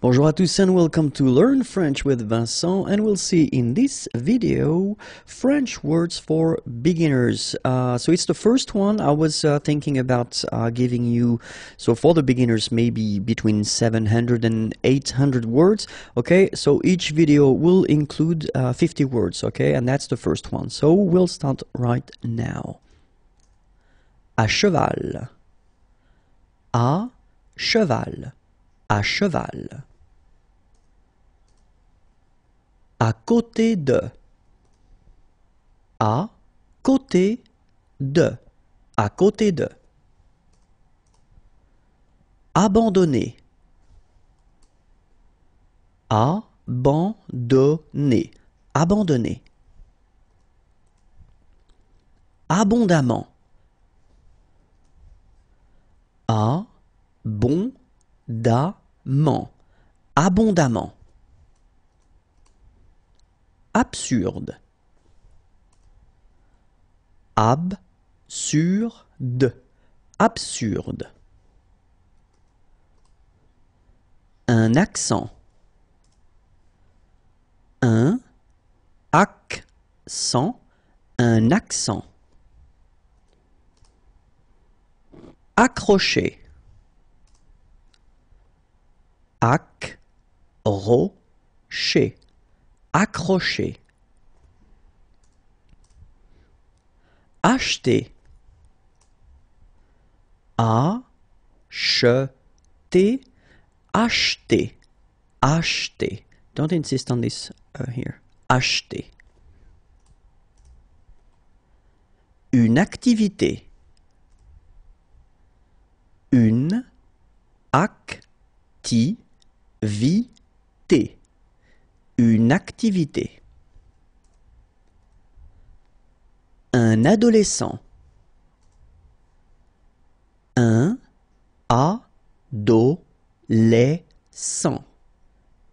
Bonjour à tous and welcome to Learn French with Vincent and we'll see in this video French words for beginners. Uh, so it's the first one I was uh, thinking about uh, giving you. So for the beginners maybe between 700 and 800 words. Okay, so each video will include uh, 50 words. Okay, and that's the first one. So we'll start right now. À cheval. À cheval. À cheval. À côté de. À côté de. À côté de. Abandonner. Abandonner. Abandonné. Abondamment. Abondamment. Abondamment absurde. Ab sur de absurde. Un accent. Un accent. Un accent. accroché, Accrocher accrocher acheter a -che t acheter acheter don't insist on this uh, here acheter une activité une activité une activité. Un adolescent. Un adolescent.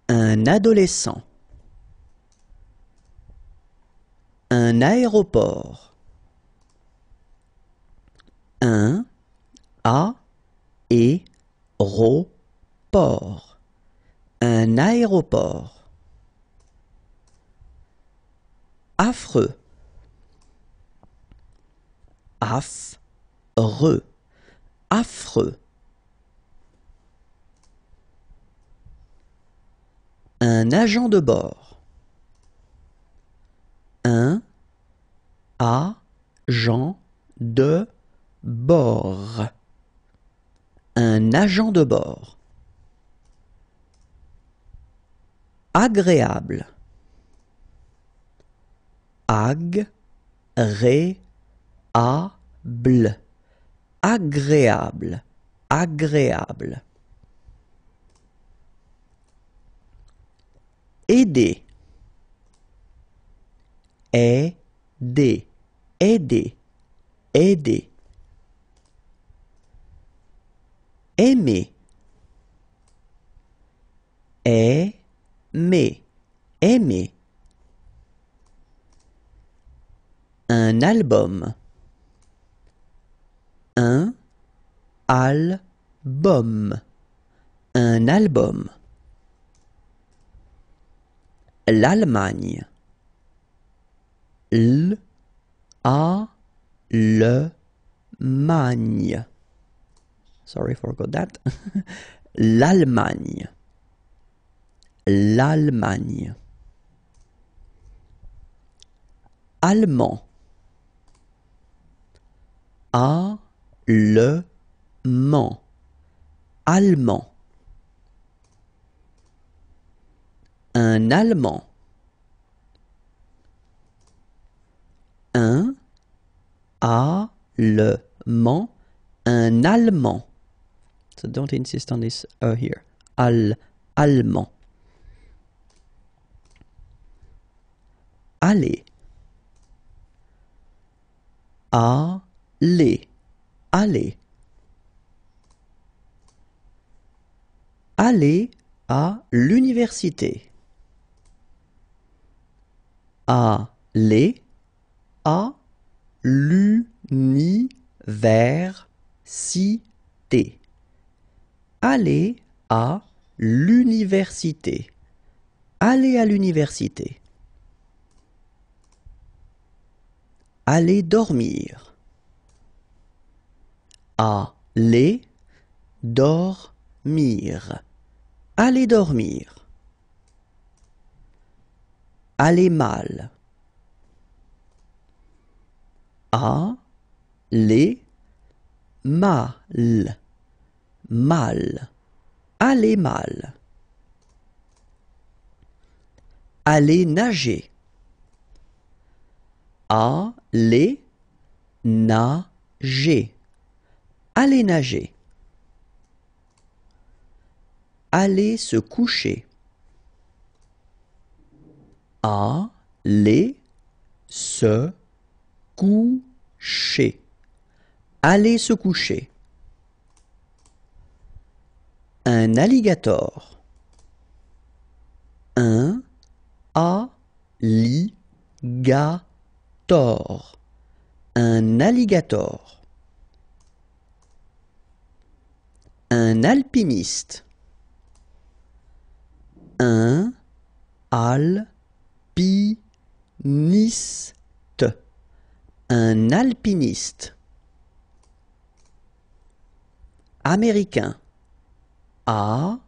Un adolescent. Un aéroport. Un aéroport. Un aéroport. affreux. Affreux. Affreux. Un agent de bord. Un agent de bord. Un agent de bord. Agréable a ré agréable, agréable, agréable. Aider, aider, aider, aider. Aimer, aimer, aimer. Un album. Un album. Un album. L'Allemagne. L a le magne. Sorry, forgot that. L'Allemagne. L'Allemagne. Allemand. A le man allemand un allemand un Allemand. un allemand so don't insist on this uh, here al allemand aller a les, aller. à l'université. Aller à l'université. Aller à l'université. Aller à l'université. Aller dormir aller dormir. Aller dormir. Aller mal. Aller mal. Mal. Aller mal. Aller nager. Aller nager Aller nager. Aller se coucher. Aller se coucher. Aller se coucher. Un alligator. Un alligator. Un alligator. Un alpiniste. Un alpiniste. Un alpiniste. Américain. A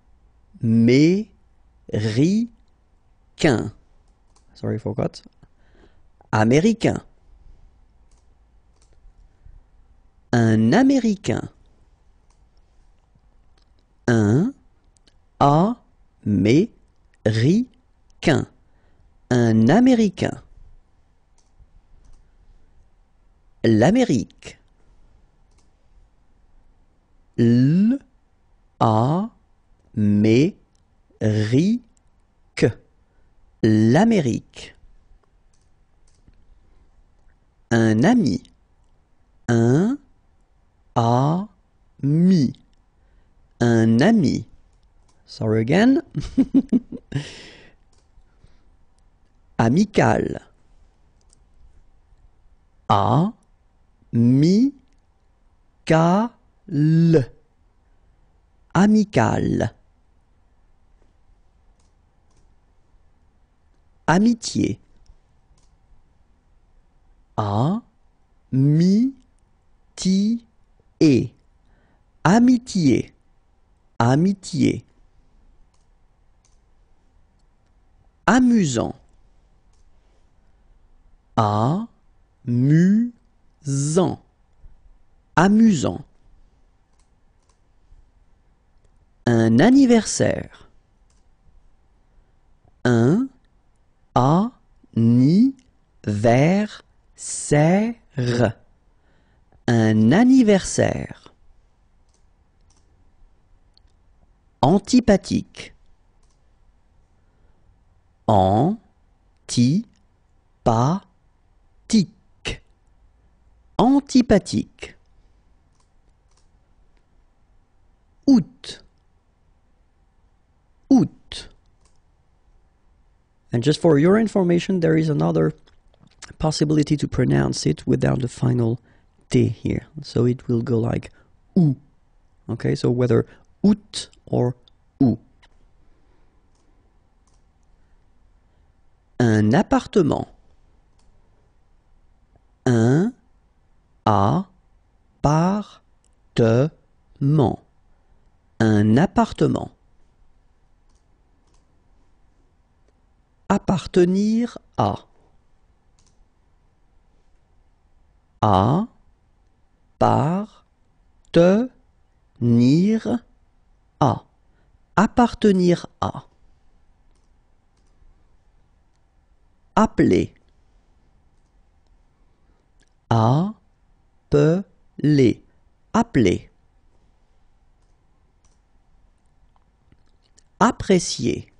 mé ri -quin. Sorry, forgot. Américain. Un Américain un américain, un américain. L'Amérique. L a -ri L'Amérique. Un ami. Un ami un ami. Sorry again. Amical. A mi -ca -l. Amical. Amitié. A mi ti -e. Amitié. Amitié amusant amusant amusant un anniversaire un anniversaire un anniversaire antipathique. Antipathique. Antipathique. Août. Août. And just for your information, there is another possibility to pronounce it without the final T here. So it will go like OU. Okay, so whether or ou. Un appartement. Un a par te Un appartement. Appartenir à. À par te nir à appartenir à appeler les appeler apprécier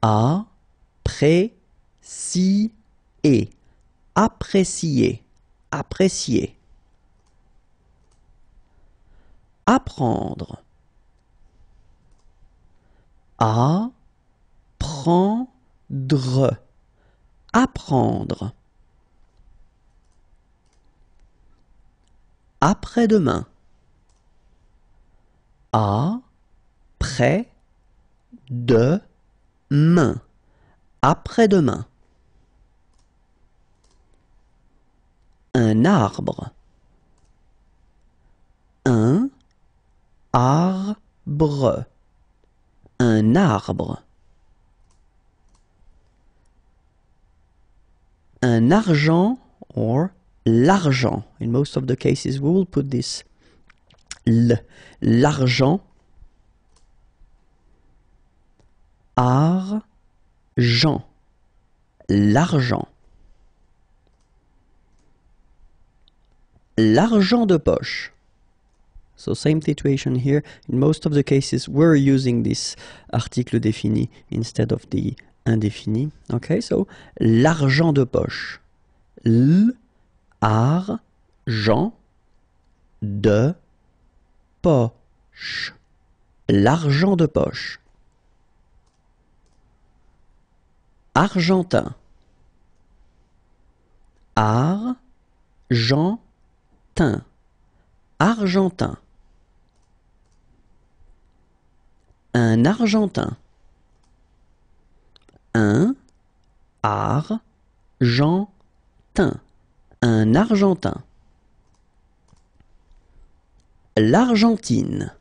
apprécier apprécier apprécier apprendre. A prendre. Apprendre. Après-demain. A près de main. Après-demain. Un arbre. Un Arbre. Un arbre. Un argent or l'argent. In most of the cases, we will put this l'argent. Argent. L'argent. L'argent de poche. So same situation here. In most of the cases, we're using this article défini instead of the indéfini. Okay, so l'argent de poche. L'argent de poche. L'argent de poche. Argentin. Argentin. Argentin. un Argentin. Un argentin. Un Argentin. L'Argentine.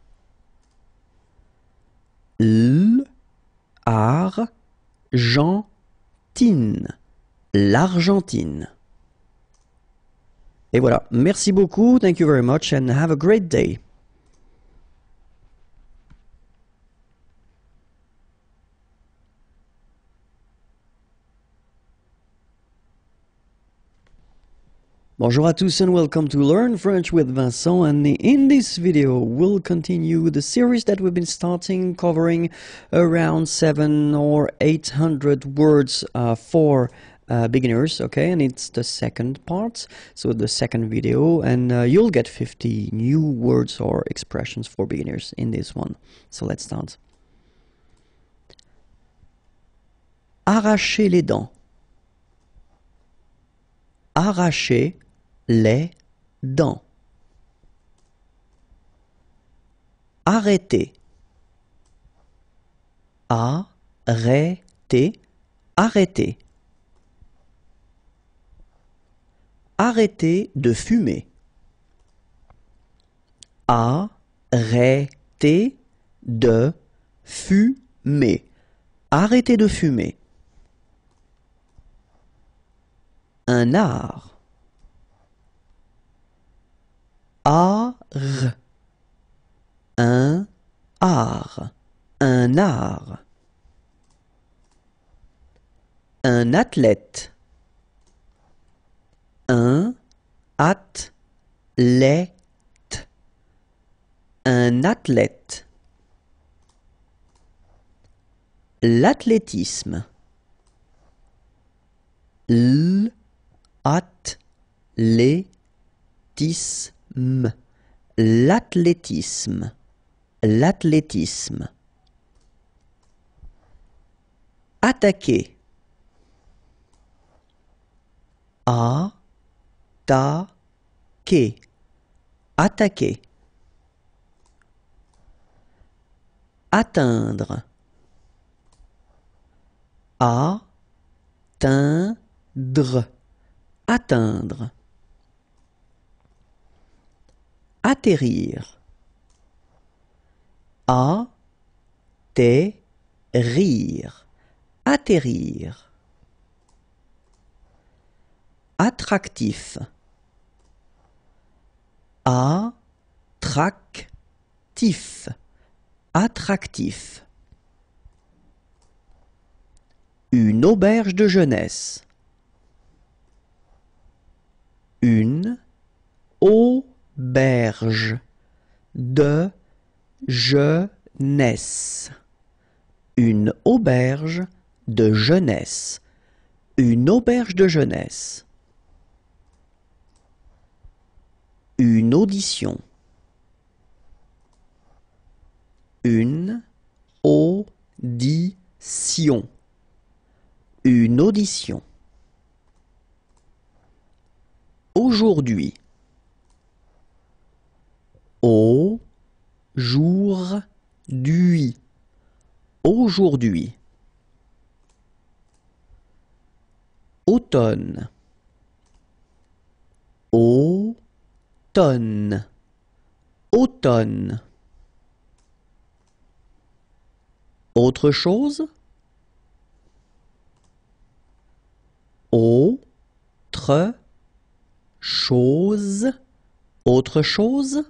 L'Argentine. L'Argentine. Et voilà. Merci beaucoup. Thank you very much and have a great day. Bonjour à tous and welcome to Learn French with Vincent and in this video we'll continue the series that we've been starting covering around 7 or 800 words uh, for uh, beginners okay and it's the second part so the second video and uh, you'll get 50 new words or expressions for beginners in this one so let's start arracher les dents arracher les dents. Arrêter. Arrêter. Arrêter. Arrêter de fumer. Arrêter de fumer. Arrêter de fumer. Un art. un art, un art. Un athlète, un athlète, un athlète. L'athlétisme, l'athlétisme L'athlétisme. L'athlétisme. Attaquer. A. Ta. Attaquer. Atteindre. A. Atteindre. Atteindre atterrir. A T rire atterrir attractif a trac attractif une auberge de jeunesse une au berge de jeunesse une auberge de jeunesse une auberge de jeunesse une audition une audition une audition aujourd'hui au jour d'hui aujourd'hui. Automne. Automne. Automne. Autre chose Autre chose Autre chose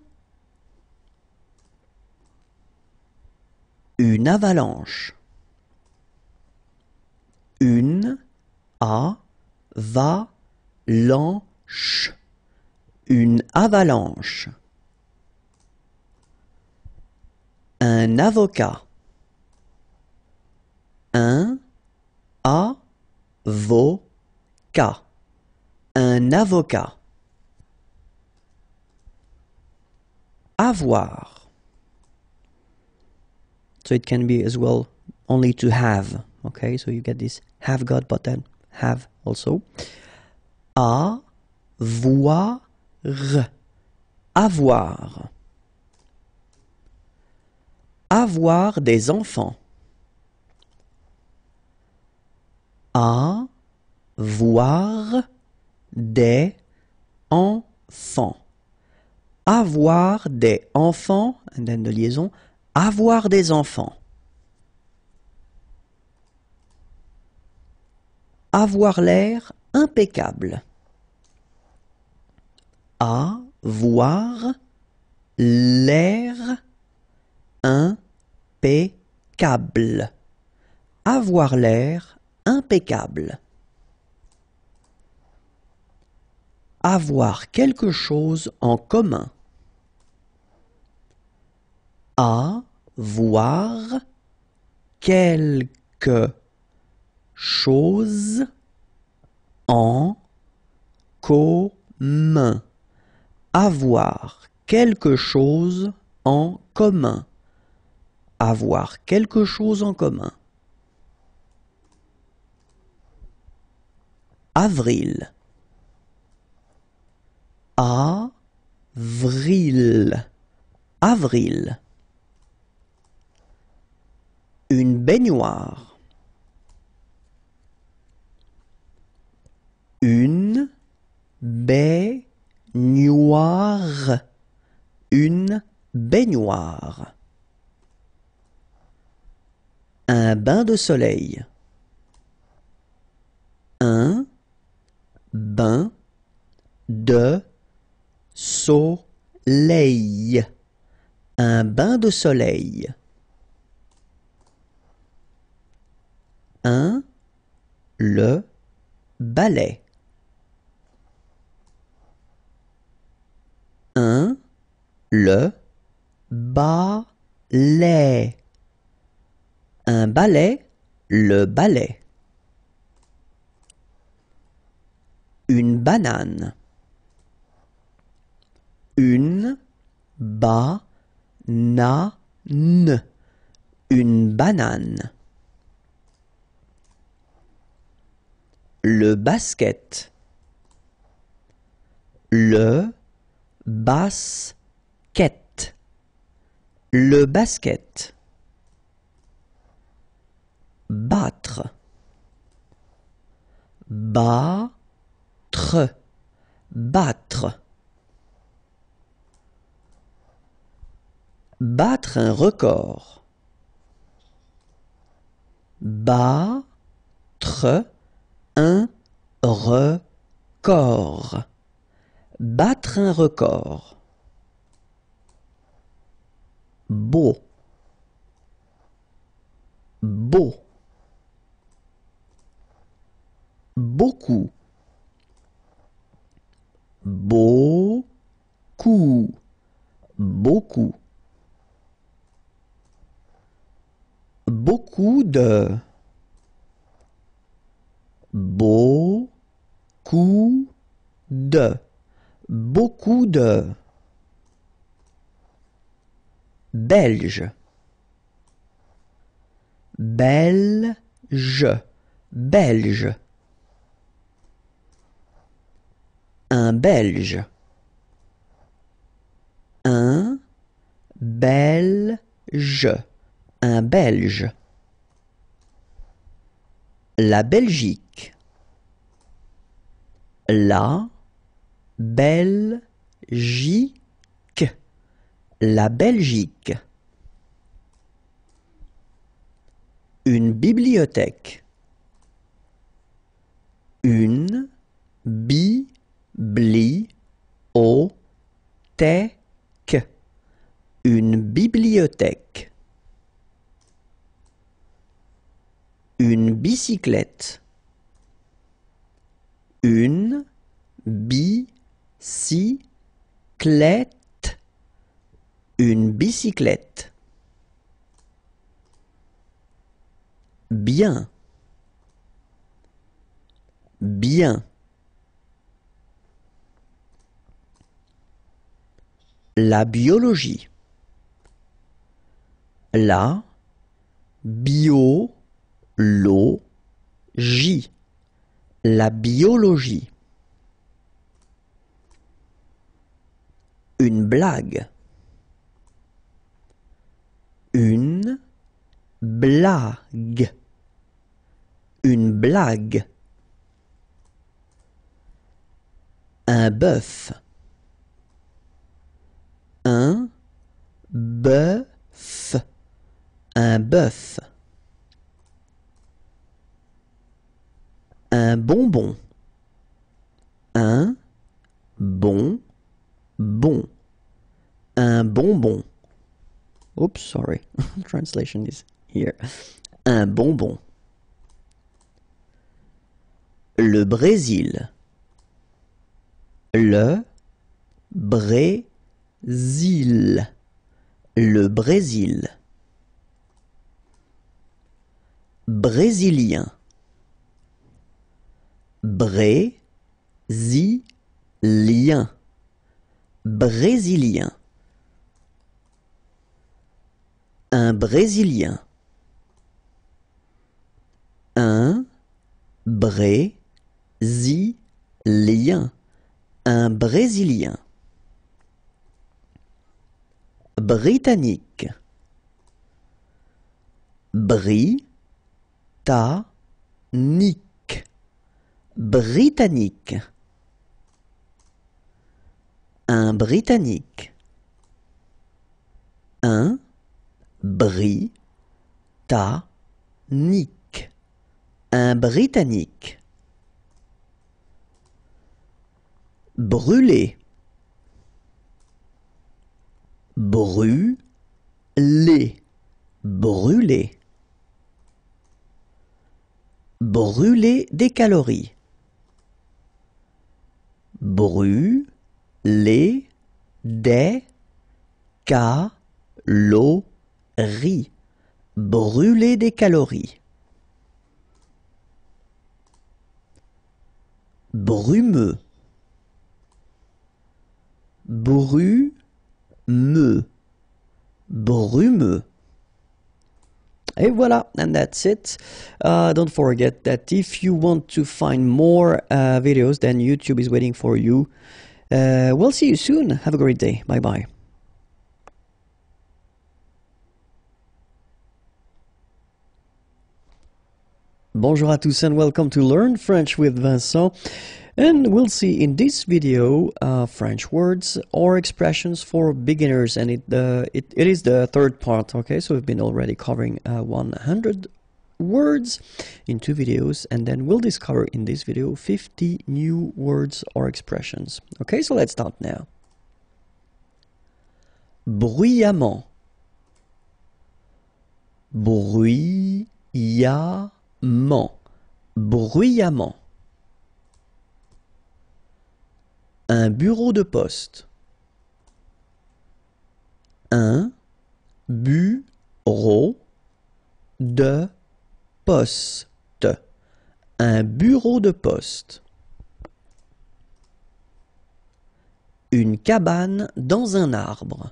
Une avalanche. Une a va lanche. Une avalanche. Un avocat. Un a avocat. Un avocat. Avoir. So it can be as well only to have. Okay, so you get this have got » but then have also. Avoir. Avoir. Avoir des enfants. Avoir des enfants. Avoir des enfants, and then de liaison, avoir des enfants. Avoir l'air impeccable. Avoir l'air impeccable. Avoir l'air impeccable. Avoir quelque chose en commun avoir quelque chose en commun. Avoir quelque chose en commun. Avoir quelque chose en commun. Avril. Avril. Avril. Une baignoire. Une baignoire. Une baignoire. Un bain de soleil. Un bain de soleil. Un bain de soleil. un le balai un le balai un balai le balai une banane une banane une banane le basket le basket le basket battre battre battre battre un record battre un record. Battre un record. Beau. Beau. Beaucoup. Beaucoup. Beaucoup. Beaucoup de beau de. Beaucoup de. Belge. Belge. Belge. Un Belge. Un Belge. Un Belge. La Belgique La Belgique, la Belgique Une bibliothèque Une bibliothèque, une bibliothèque Une bicyclette. Une bicyclette. Une bicyclette. Bien. Bien. La biologie. La bio l'eau j. La biologie Une blague Une blague Une blague Un bœuf Un bœuf Un bœuf Un bonbon. Un bon bon. Un bonbon. Oops, sorry. Translation is here. Un bonbon. Le Brésil. Le Brésil. Le Brésil. Brésilien. Brésilien, brésilien. Un brésilien. Un Brésilien. Un brésilien. Britannique. bri ta Britannique. Un Britannique. Un bri Un Britannique. Brûler. Brûler. Brûler. Brûler des calories bru, les, des, ca, l'eau, ri. Brûler des calories. Brumeux. Brumeux. Brumeux. Et voilà, and that's it. Uh, don't forget that if you want to find more uh, videos, then YouTube is waiting for you. Uh, we'll see you soon. Have a great day. Bye bye. Bonjour à tous and welcome to Learn French with Vincent. And we'll see in this video uh, French words or expressions for beginners and it, uh, it, it is the third part, okay? So we've been already covering uh, 100 words in two videos and then we'll discover in this video 50 new words or expressions. Okay, so let's start now. Bruyamment Bruyamment Bruyamment Un bureau de poste. Un bureau de poste. Un bureau de poste. Une cabane dans un arbre.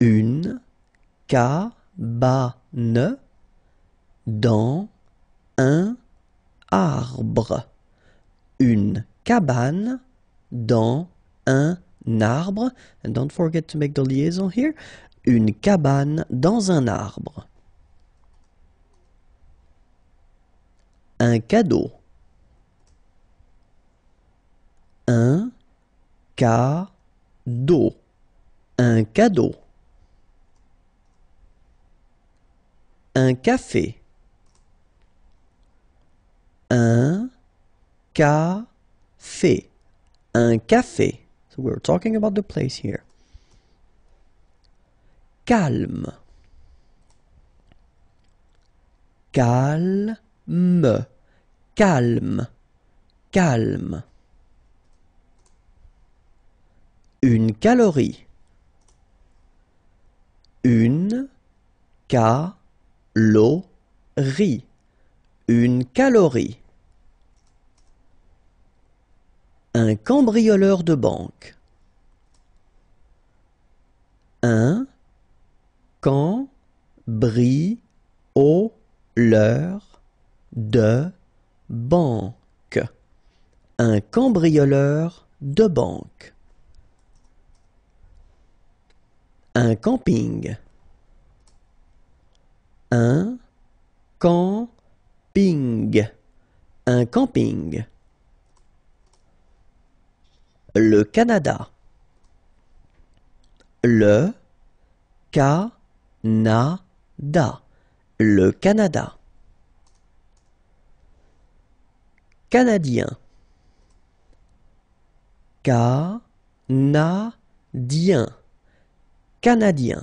Une cabane dans un arbre. Une cabane dans un arbre. And don't forget to make the liaison here. Une cabane dans un arbre. Un cadeau. Un cadeau. Un cadeau. Un café. Un ca fait, Un café. So we're talking about the place here. Calme. Calme. Calme. Calme. Une calorie. Une calorie. Une calorie. Un cambrioleur de banque. Un cambrioleur de banque. Un cambrioleur de banque. Un camping. Un camping. Un camping le Canada. Le Canada. Le Canada. Canadien. Canadien. Canadien.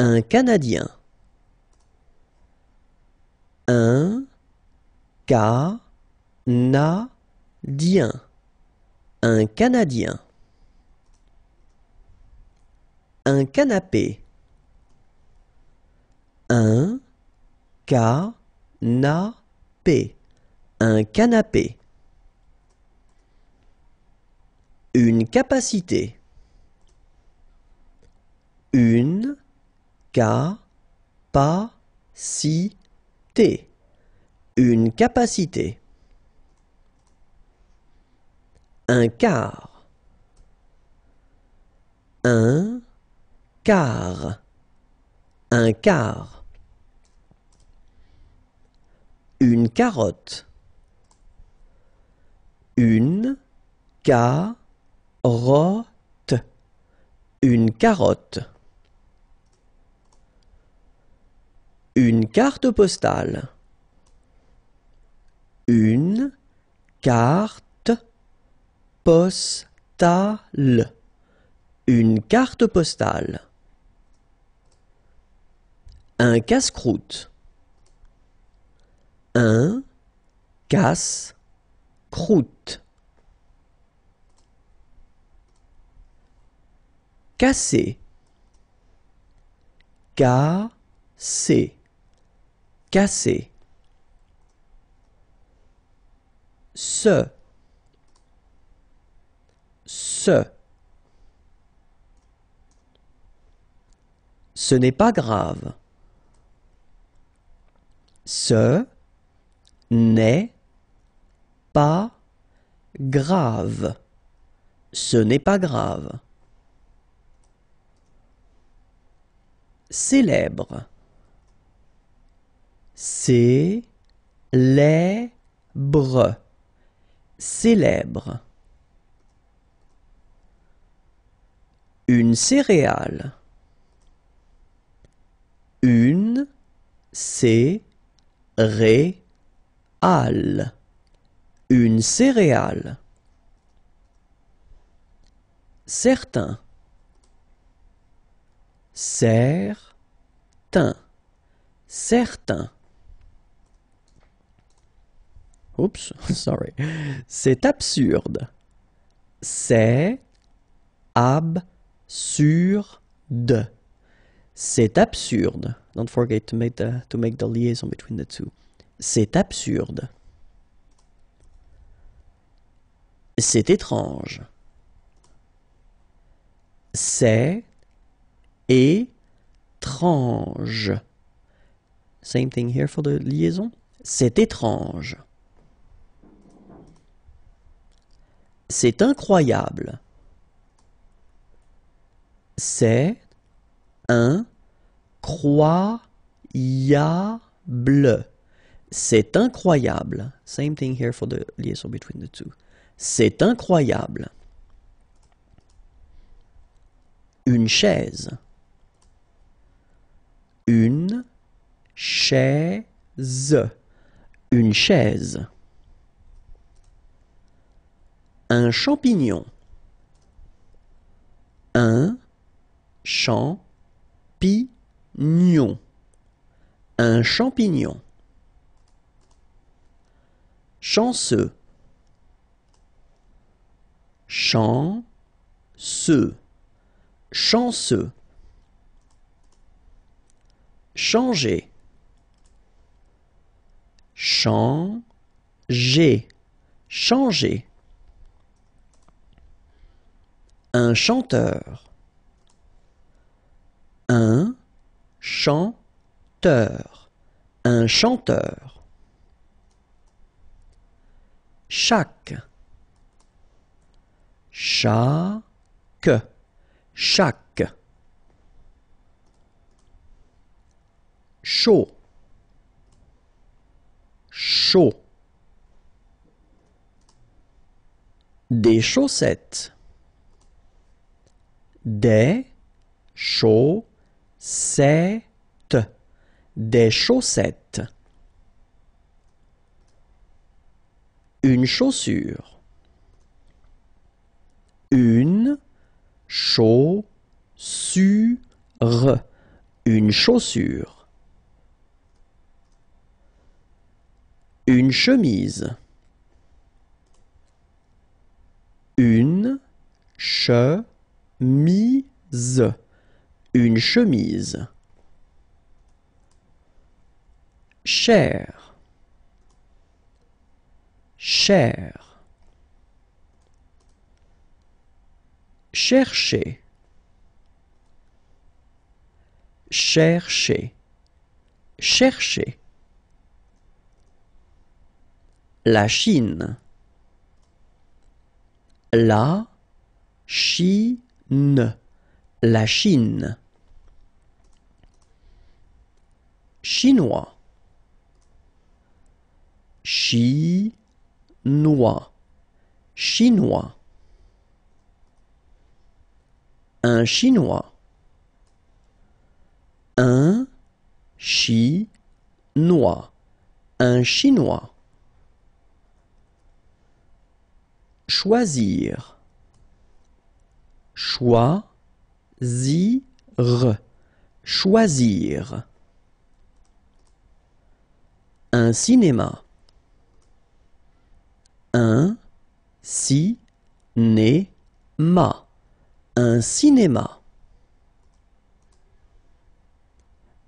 Un Canadien. Un na Dien, un Canadien. Un canapé. Un canapé. Un canapé. Une capacité. Une capacité. Une capacité. un quart un quart un quart une carotte une carotte une carotte une carte postale une carte Postale. Une carte postale. Un casse-croûte. Un casse-croûte. Casser. Casser. Casser. ce ce. Ce n'est pas grave. Ce n'est pas grave. Ce n'est pas grave. Célèbre. Célèbre. Célèbre. Une céréale. Une céréale. Une céréale. Certains. Certain. Certains. Oups, sorry. C'est absurde. C'est absurde sur de. C'est absurde. Don't forget to make the, to make the liaison between the two. C'est absurde. C'est étrange. C'est étrange. Same thing here for the liaison. C'est étrange. C'est incroyable. C'est incroyable. C'est incroyable. Same thing here for the liaison between the two. C'est incroyable. Une chaise. Une chaise. Une chaise. Un champignon. Un Champignon. Un champignon. Chanceux. Chanceux. Chanceux. Changer. Changer. Changer. Un chanteur un chanteur, un chanteur. Chaque, chaque, chaque. Chaud, chaud. Des chaussettes, des chaussettes c'est Des chaussettes. Une chaussure. Une chaussure. Une chaussure. Une chemise. Une chemise une chemise. Cher. Cher. Chercher. Chercher. Chercher. La Chine. La Chine. La Chine. Chinois. Chi- Chinois. Chinois. Un Chinois. Un Chinois. Un Chinois. Choisir. Choix Choisir. Choisir. Un cinéma. Un cinéma. Un cinéma.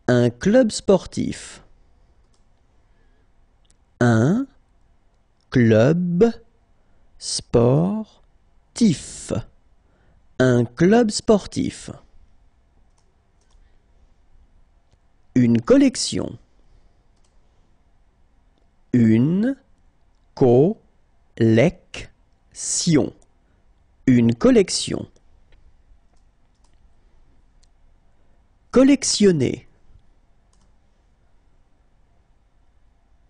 Un club sportif. Un club sportif. Un club sportif. Une collection. Une collection. Une collection. Collectionner.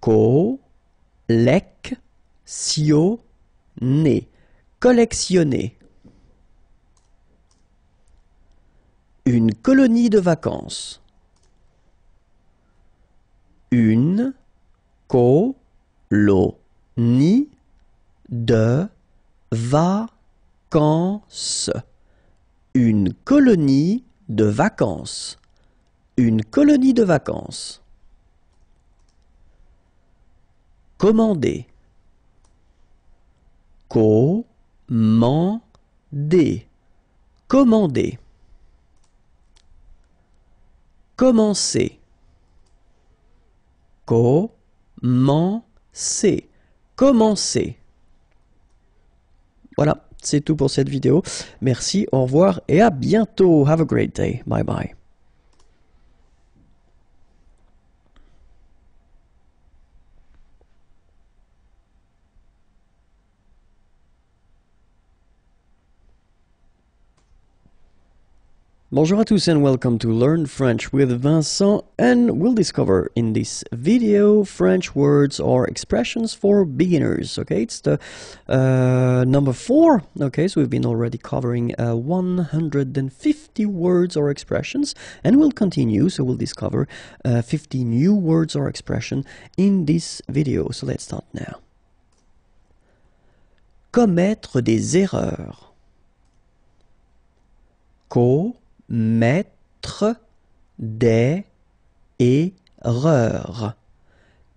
Collectionner. Collectionner. Une colonie de vacances. Une ni de vacances. Une colonie de vacances. Une colonie de vacances. Commander. Commander. Commander commencer. Commencer. Commencer. Voilà, c'est tout pour cette vidéo. Merci, au revoir et à bientôt. Have a great day. Bye bye. Bonjour à tous and welcome to Learn French with Vincent and we'll discover in this video French words or expressions for beginners. Okay, it's the uh, number four. Okay, so we've been already covering uh, 150 words or expressions and we'll continue. So we'll discover uh, 50 new words or expression in this video. So let's start now. Commettre des erreurs. Co mettre des erreurs.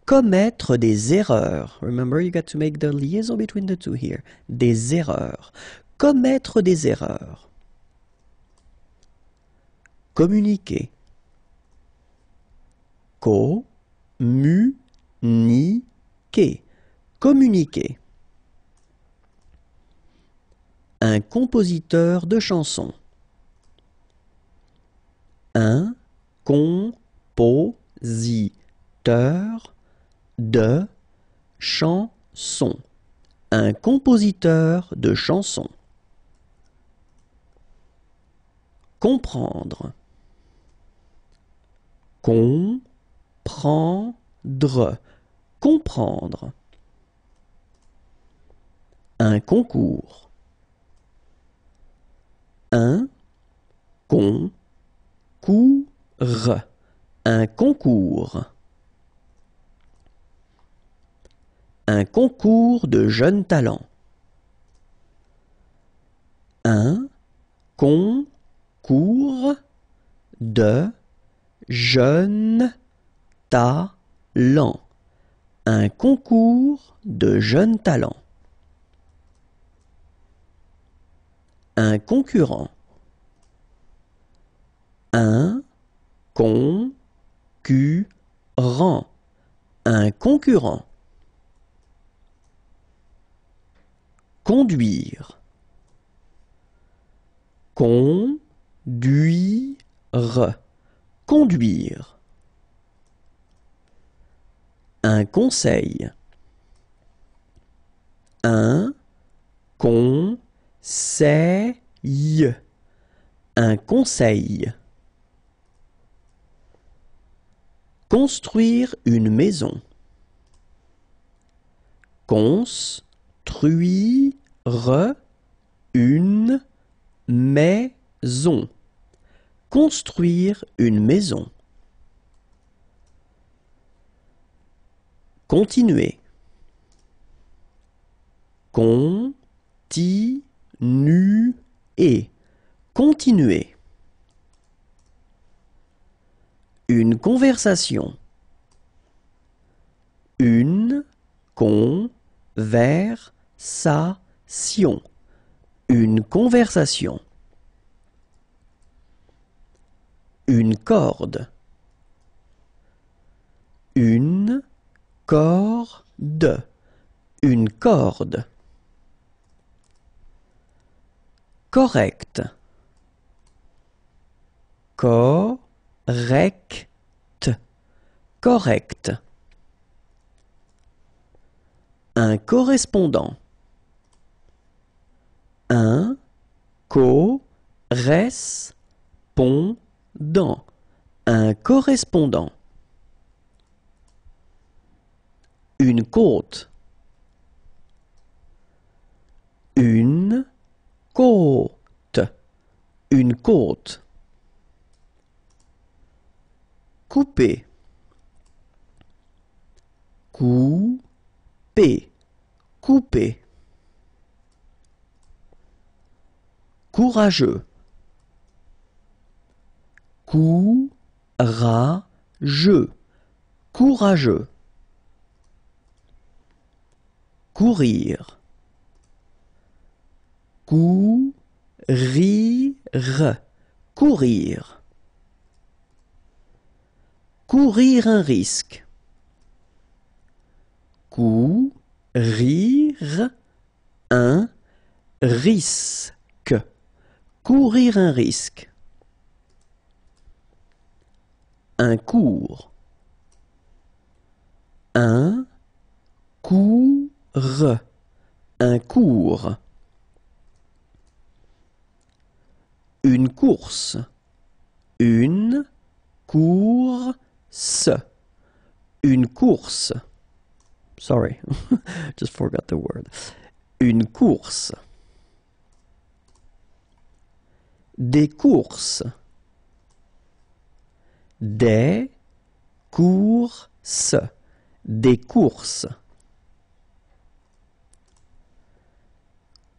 Commettre des erreurs. Remember, you got to make the liaison between the two here. Des erreurs. Commettre des erreurs. Communiquer. co Communiquer. Communiquer. Un compositeur de chansons un compositeur de chansons, un compositeur de chansons. Comprendre. Comprendre. Comprendre. Un concours. Un concours un concours. Un concours de jeunes talents. Un concours de jeunes talents. Un concours de jeunes talents. Un concurrent un con cu Un concurrent. Conduire. Conduire. Conduire. Un conseil. Un conseil. Un conseil. Construire une maison. Construire une maison. Construire une maison. Continuer. Continuer. Continuer. Une conversation. Une conversation. Une conversation. Une corde. Une corde. Une corde. Correct. Correct Recte, correct. Un correspondant. Un co correspondant. Un correspondant. Une côte. Une côte. Une côte. couper couper couper courageux courageux courageux courir courir courir courir un risque. Courir un risque. Courir un risque. Un cours. Un cours. Un cours. Une course. Une course ce Une course. Sorry, just forgot the word. Une course. Des courses. Des courses. Des courses.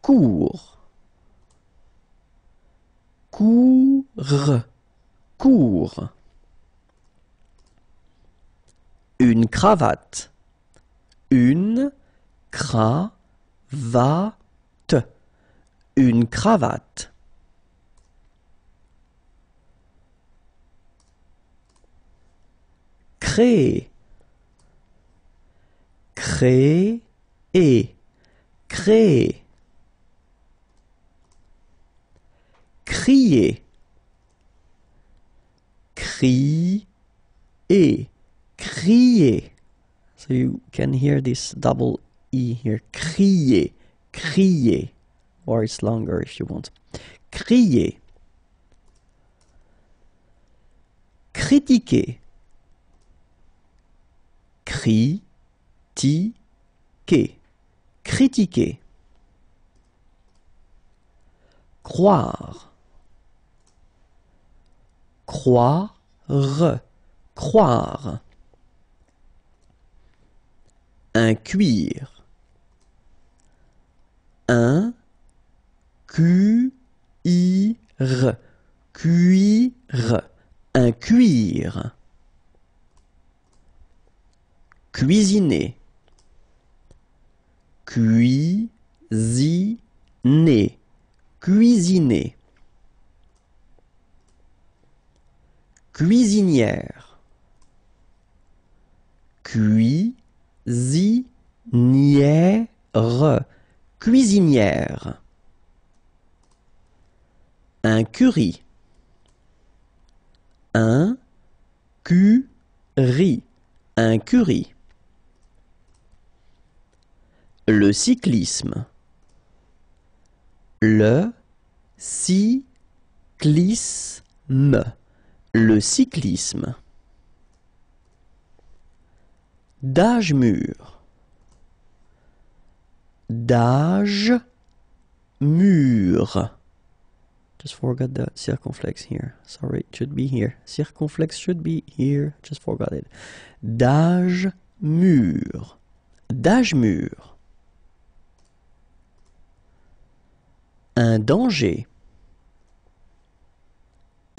Cours. Cours. Cours. Une cravate. Une cravate. Une cravate. Créer. Créer. Créer. Crier. Crier crier. So you can hear this double E here. Crier, crier. Or it's longer if you want. Crier. Critiquer. Critiquer. Critiquer. Croire. Croire. Croire un cuir, un cuir, cuir, un cuir, cuisiner, cuisiner, cuisiner, cuisinière, cuisinière Cuisinière. Cuisinière. Un curry. Un curry. Un curry. Le cyclisme. Le cyclisme. Le cyclisme d'âge mûr d'âge mûr just forgot the circumflex here sorry it should be here circumflex should be here just forgot it d'âge mûr d'âge mûr un danger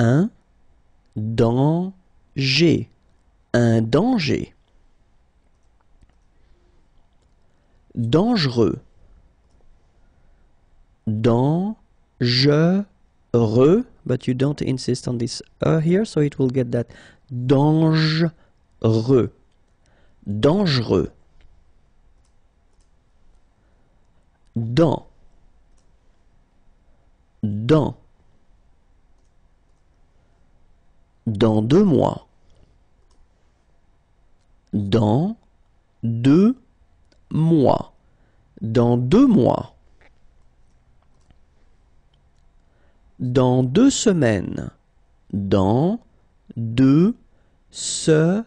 un danger un danger dangereux dangereux, but you don't insist on this uh, here, so it will get that dangereux, dangereux, dans, dans, dans deux mois, dans deux mois, dans deux mois, dans deux semaines, dans deux semaines.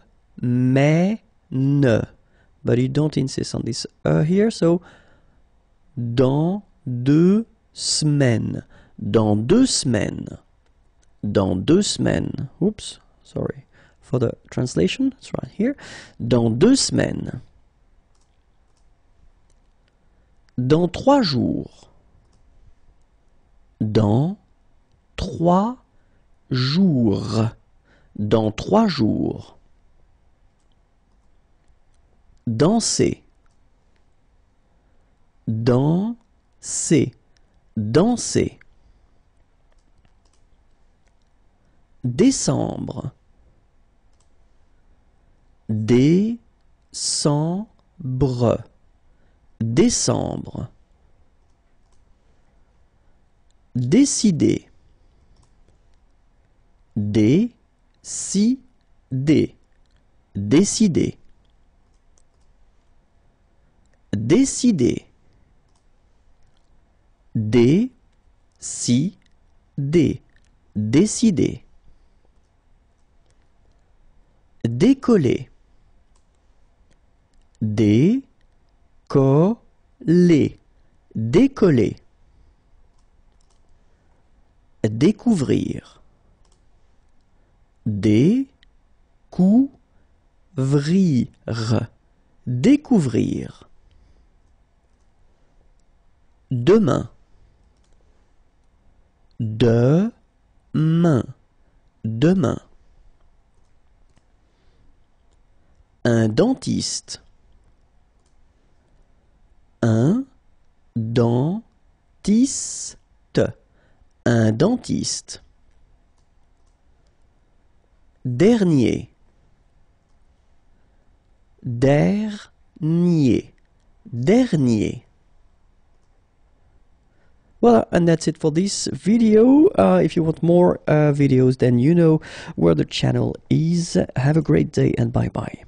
But you don't insist on this uh, here, so dans deux semaines, dans deux semaines, dans deux semaines. Oops, sorry for the translation, it's right here. Dans deux semaines. Dans trois jours. Dans trois jours. Dans trois jours. Danser. Danser. Danser. Décembre. Décembre Décembre. Décider. d si, d Décider. Décider. D si, D. Décider. Décoller. D Coller. Décoller. Découvrir. Découvrir. Découvrir. Demain. Demain. Demain. Un dentiste un dentiste, Dernier, dernier, dernier. Well, and that's it for this video. Uh, if you want more uh, videos, then you know where the channel is. Have a great day and bye-bye.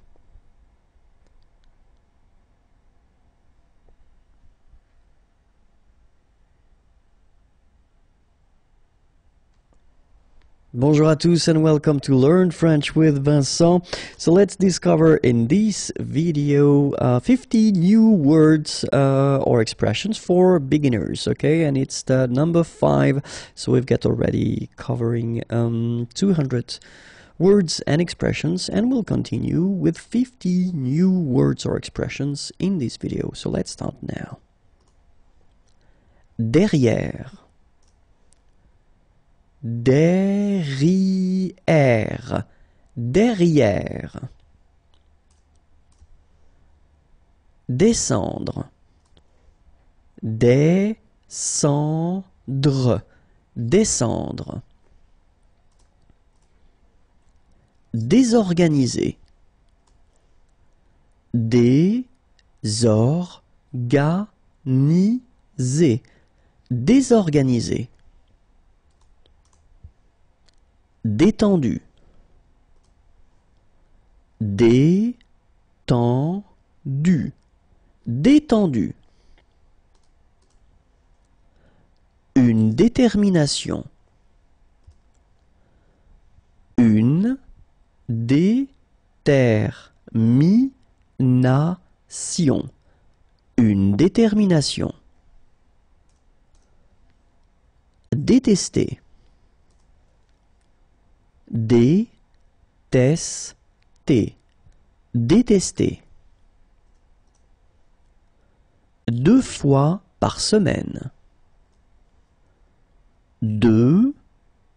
Bonjour à tous and welcome to Learn French with Vincent. So let's discover in this video uh, 50 new words uh, or expressions for beginners, okay? And it's the number 5, so we've got already covering um, 200 words and expressions and we'll continue with 50 new words or expressions in this video. So let's start now. Derrière Derrière. Derrière. Descendre. Descendre. Descendre. Désorganiser. Désorganiser. Désorganiser. détendu détendu détendu une détermination une détermination une détermination détester Détester. Détester. Deux fois par semaine. Deux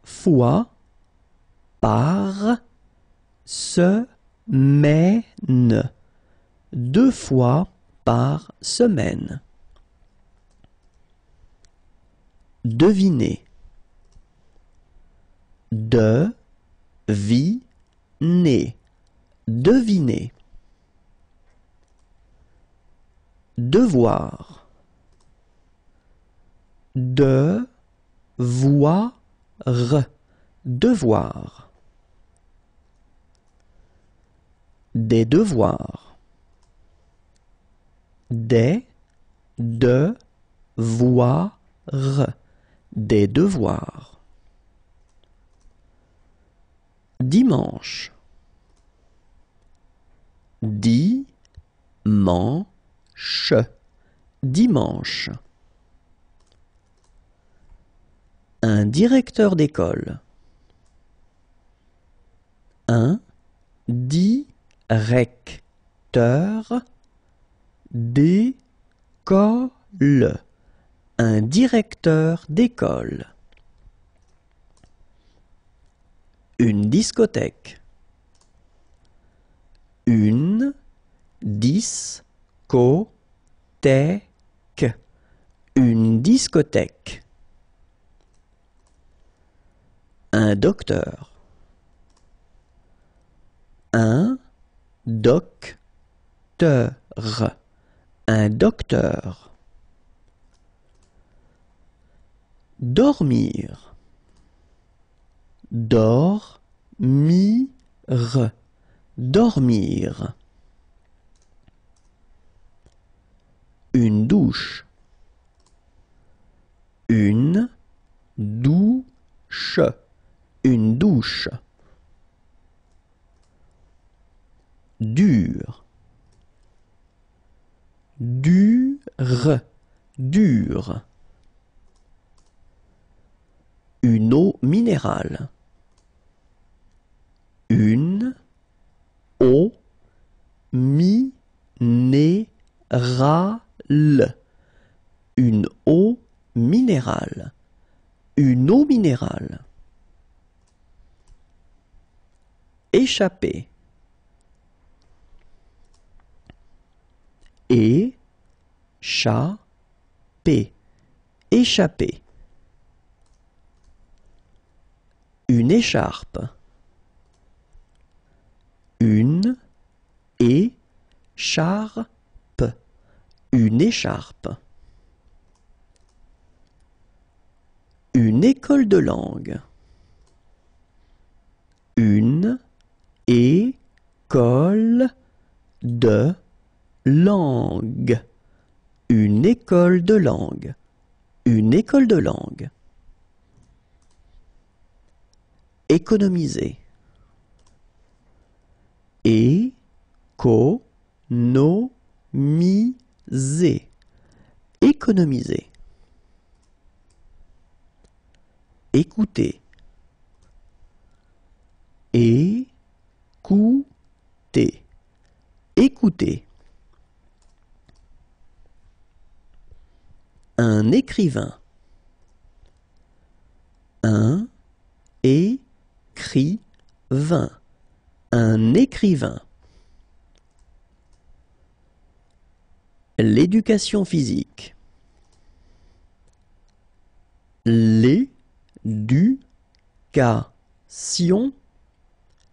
fois par semaine. Deux fois par semaine. Devinez. De vie, né, deviner. Devoir. De, voir, devoir. Des devoirs. Des, de, voir, des devoirs. Dimanche. Dimanche. Dimanche. Un directeur d'école. Un directeur d'école. Un directeur d'école. Une discothèque. Une discothèque. Une discothèque. Un docteur. Un docteur. Un docteur. Dormir dor mi dormir une douche une douche une douche dur dur dur une eau minérale une eau minérale. Une eau minérale. Une eau minérale. Échapper. p Échapper. Une écharpe une et charpe une écharpe. Une école de langue. Une école de langue. Une école de langue. Une école de langue. Économiser. Économiser. Économiser. Écouter. Écouter. Écouter. Un écrivain. Un écrivain. Un écrivain. L'éducation physique. L'éducation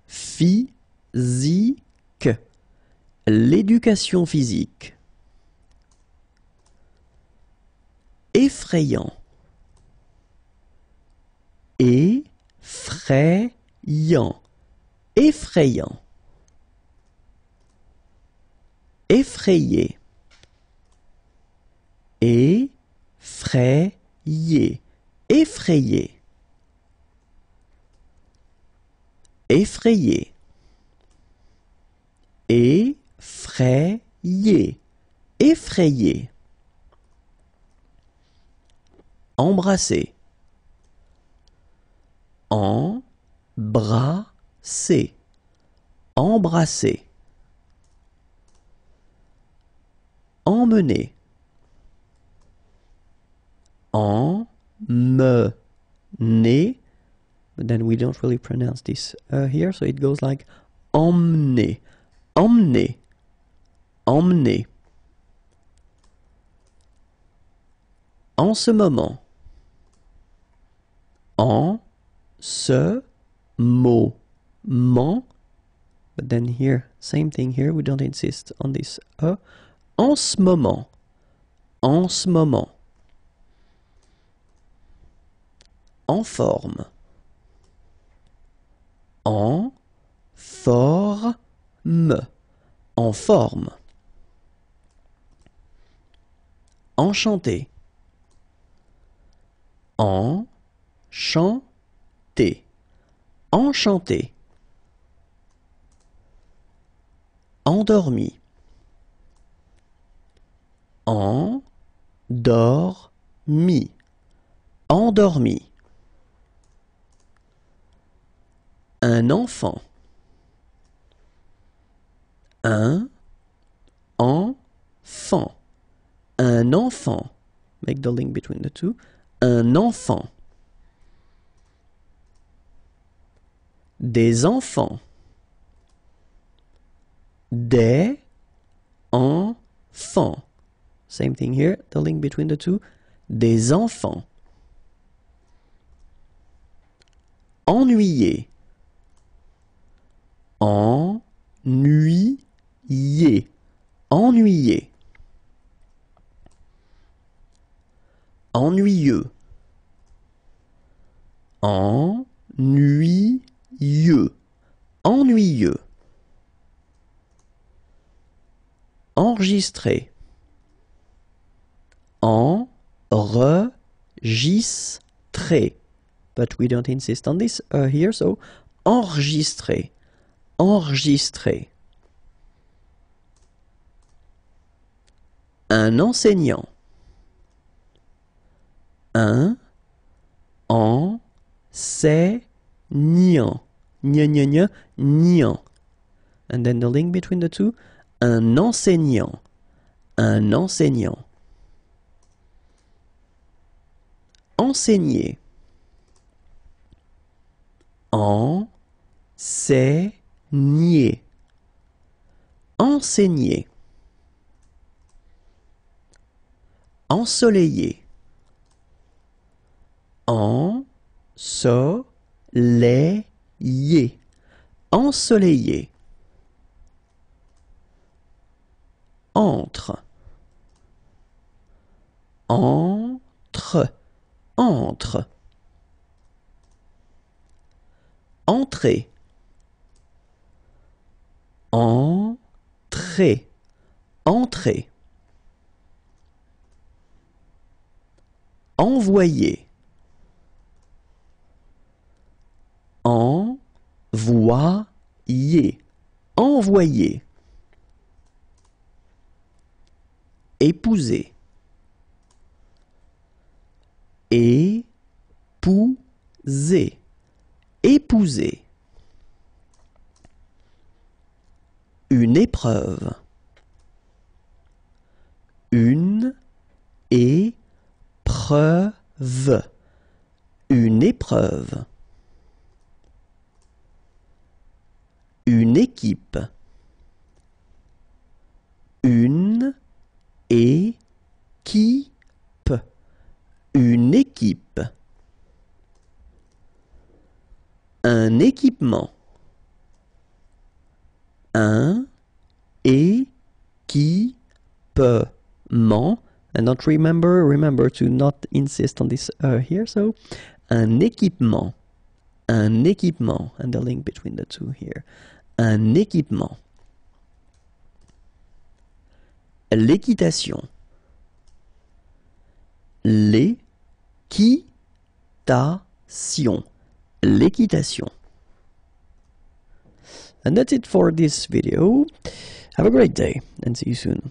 physique. L'éducation physique. Effrayant. Effrayant. Effrayant effrayé, effrayé, effrayé, effrayé, effrayé, effrayé, embrasser, Bras. C. Embrasser. Emmener. En me ne. But then we don't really pronounce this uh, here, so it goes like emmener, emmener, emmener. En ce moment. En ce mot. Mais But then here, same thing here, we don't insist on this uh, En ce moment. En ce moment. En forme. En forme. En forme. Enchanté. En chanté. Enchanté. endormi en dor mi endormi un enfant un enfant un enfant make the link between the two un enfant des enfants des enfants. Same thing here, the link between the two. Des enfants. Ennuyé. Ennuyé. Ennuyé. Ennuyeux. Ennuyeux. Ennuyeux. enregistrer en enregistrer but we don't insist on this uh, here so enregistrer enregistrer un enseignant un enseignant nia nia nia. niant and then the link between the two un enseignant. Un enseignant. Enseigner. En, c'est, nier. Enseigner. Ensoleillé. En, so, les, Ensoleillé. entre entre entre entrer entrer envoyer envoyer envoyer Épouser. Épouser. Épouser. Une épreuve. Une épreuve. Une épreuve. Une équipe. Une équipe. Une équipe. Un équipement. Un équipement. And don't remember, remember to not insist on this uh, here. So, un équipement. Un équipement. And the link between the two here. Un équipement l'équitation. L'équitation. L'équitation. And that's it for this video. Have a great day and see you soon.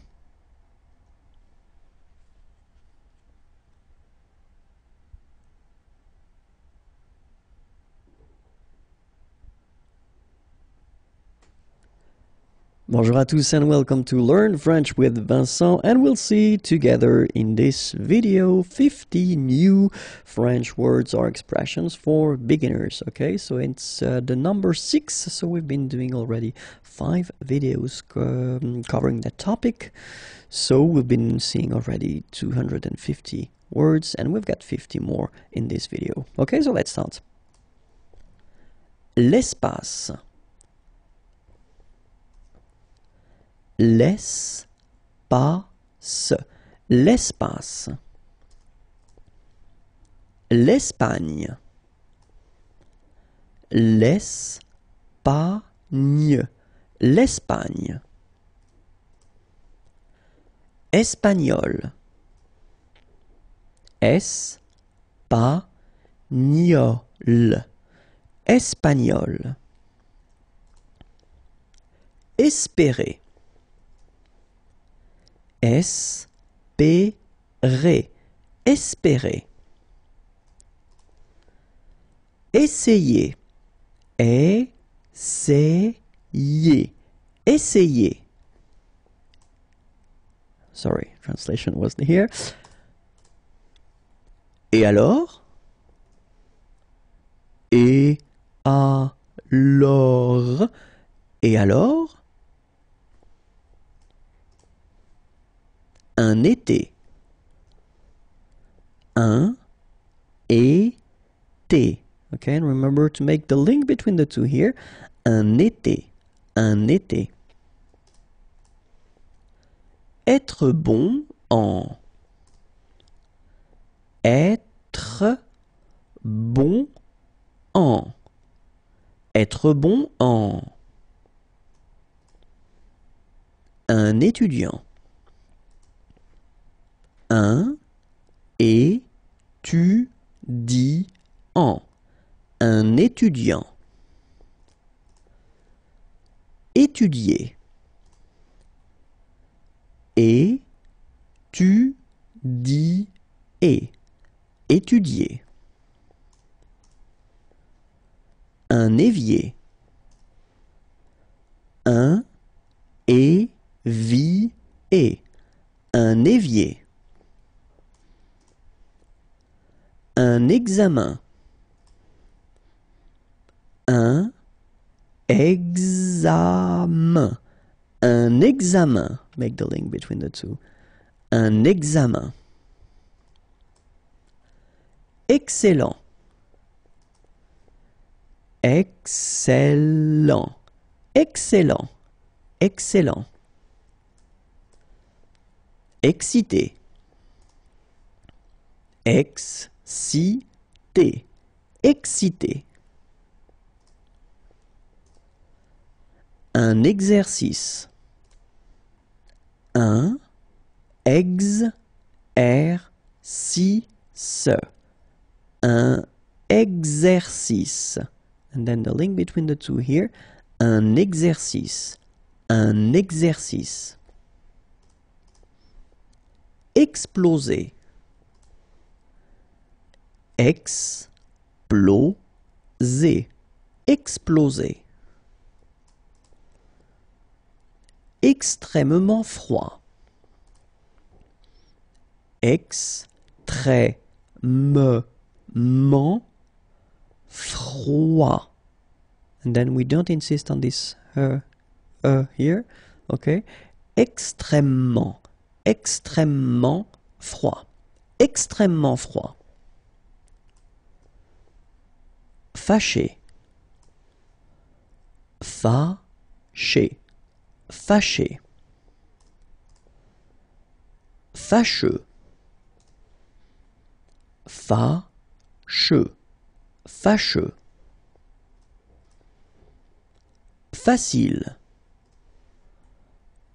Bonjour à tous and welcome to Learn French with Vincent and we'll see together in this video 50 new French words or expressions for beginners. Okay, so it's uh, the number 6, so we've been doing already 5 videos um, covering that topic. So we've been seeing already 250 words and we've got 50 more in this video. Okay, so let's start. L'espace l'espace, l'espace. L'Espagne, l'Espagne, l'Espagne. Espagnol, espagnol, espagnol. Espérer, S, P, espérer. Essayer. E, essayer. Sorry, translation wasn't here. Et alors Et alors Et alors un été. Un été. Okay, and remember to make the link between the two here. Un été. Un été. Être bon en. Être bon en. Être bon en. Un étudiant un et tu dis en un étudiant. Étudier. Et tu dis et étudier. Un évier. Un et vie et un évier. Un examen. Un examen. Un examen. Make the link between the two. Un examen. Excellent. Excellent. Excellent. Excellent. Excité. Ex T Excité. Un exercice. Un ex -er -si -ce. Un exercice. And then the link between the two here. Un exercice. Un exercice. Exploser Exploser. Exploser. Extrêmement froid. Extrêmement froid. And then we don't insist on this uh, uh here. Okay. Extrêmement. Extrêmement froid. Extrêmement froid. fâché fâché fâché fâcheux fâcheux fâcheux facile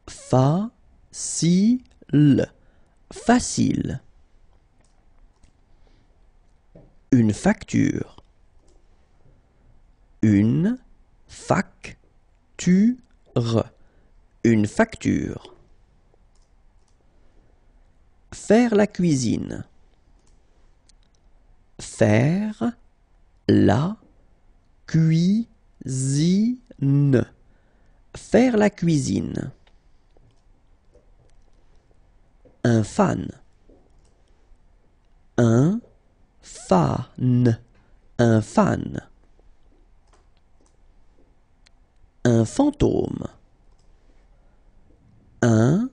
facile facile une facture une facture, une facture. Faire la cuisine. Faire la cuisine. Faire la cuisine. Un fan. Un fan. Un fan. un fantôme. Un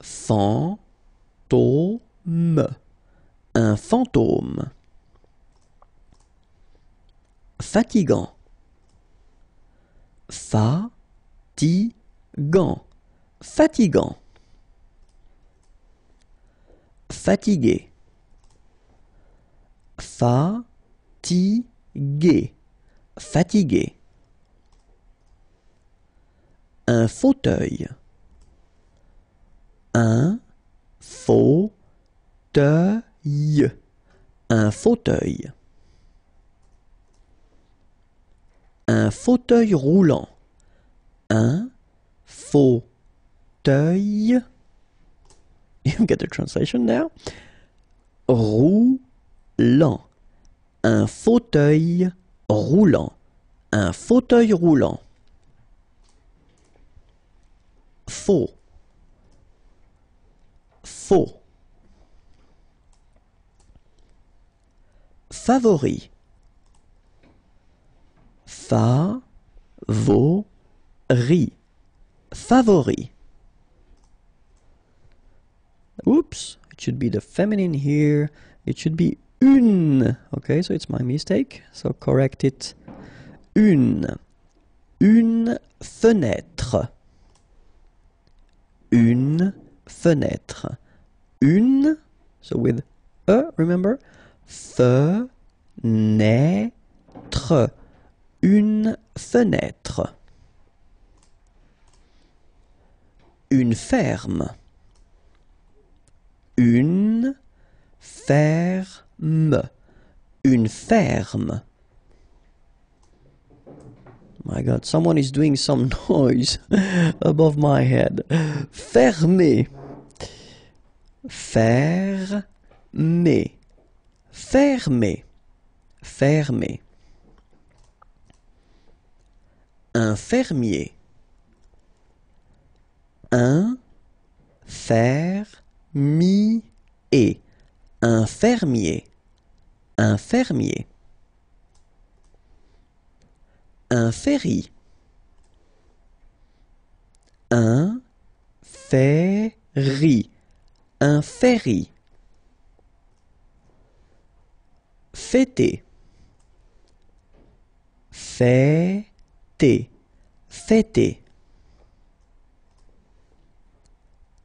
fantôme. Un fantôme. Fatigant. Fatigant. Fatigant. Fatigué. Fatigué. Fatigué un fauteuil. Un fauteuil. Un fauteuil. Un fauteuil roulant. Un fauteuil. You get the translation now. Roulant. Un fauteuil roulant. Un fauteuil roulant. four four favori fa vo ri favori oops it should be the feminine here it should be une okay so it's my mistake so correct it une une fenêtre une fenêtre. Une, so with e, remember, fenêtre, une fenêtre. Une ferme. Une ferme. Une ferme my God, someone is doing some noise above my head. Fermé. Fermé. fermé, fermé. Un fermier. Un fermier. Un fermier. Un fermier. Un ferry. Un ferry. Un ferry. Fêter. Fêter. Fêter.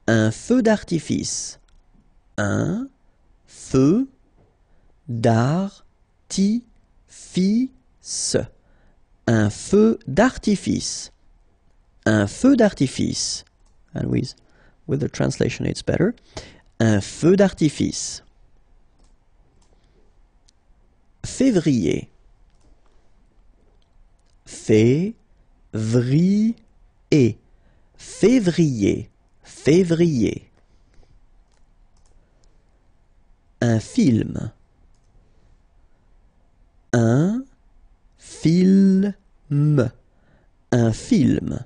Un feu d'artifice. Un feu d'artifice. Un feu d'artifice. Un feu d'artifice. And with, the translation it's better. Un feu d'artifice. Février. Février. Février. Février. Un film. Un Film. Un film.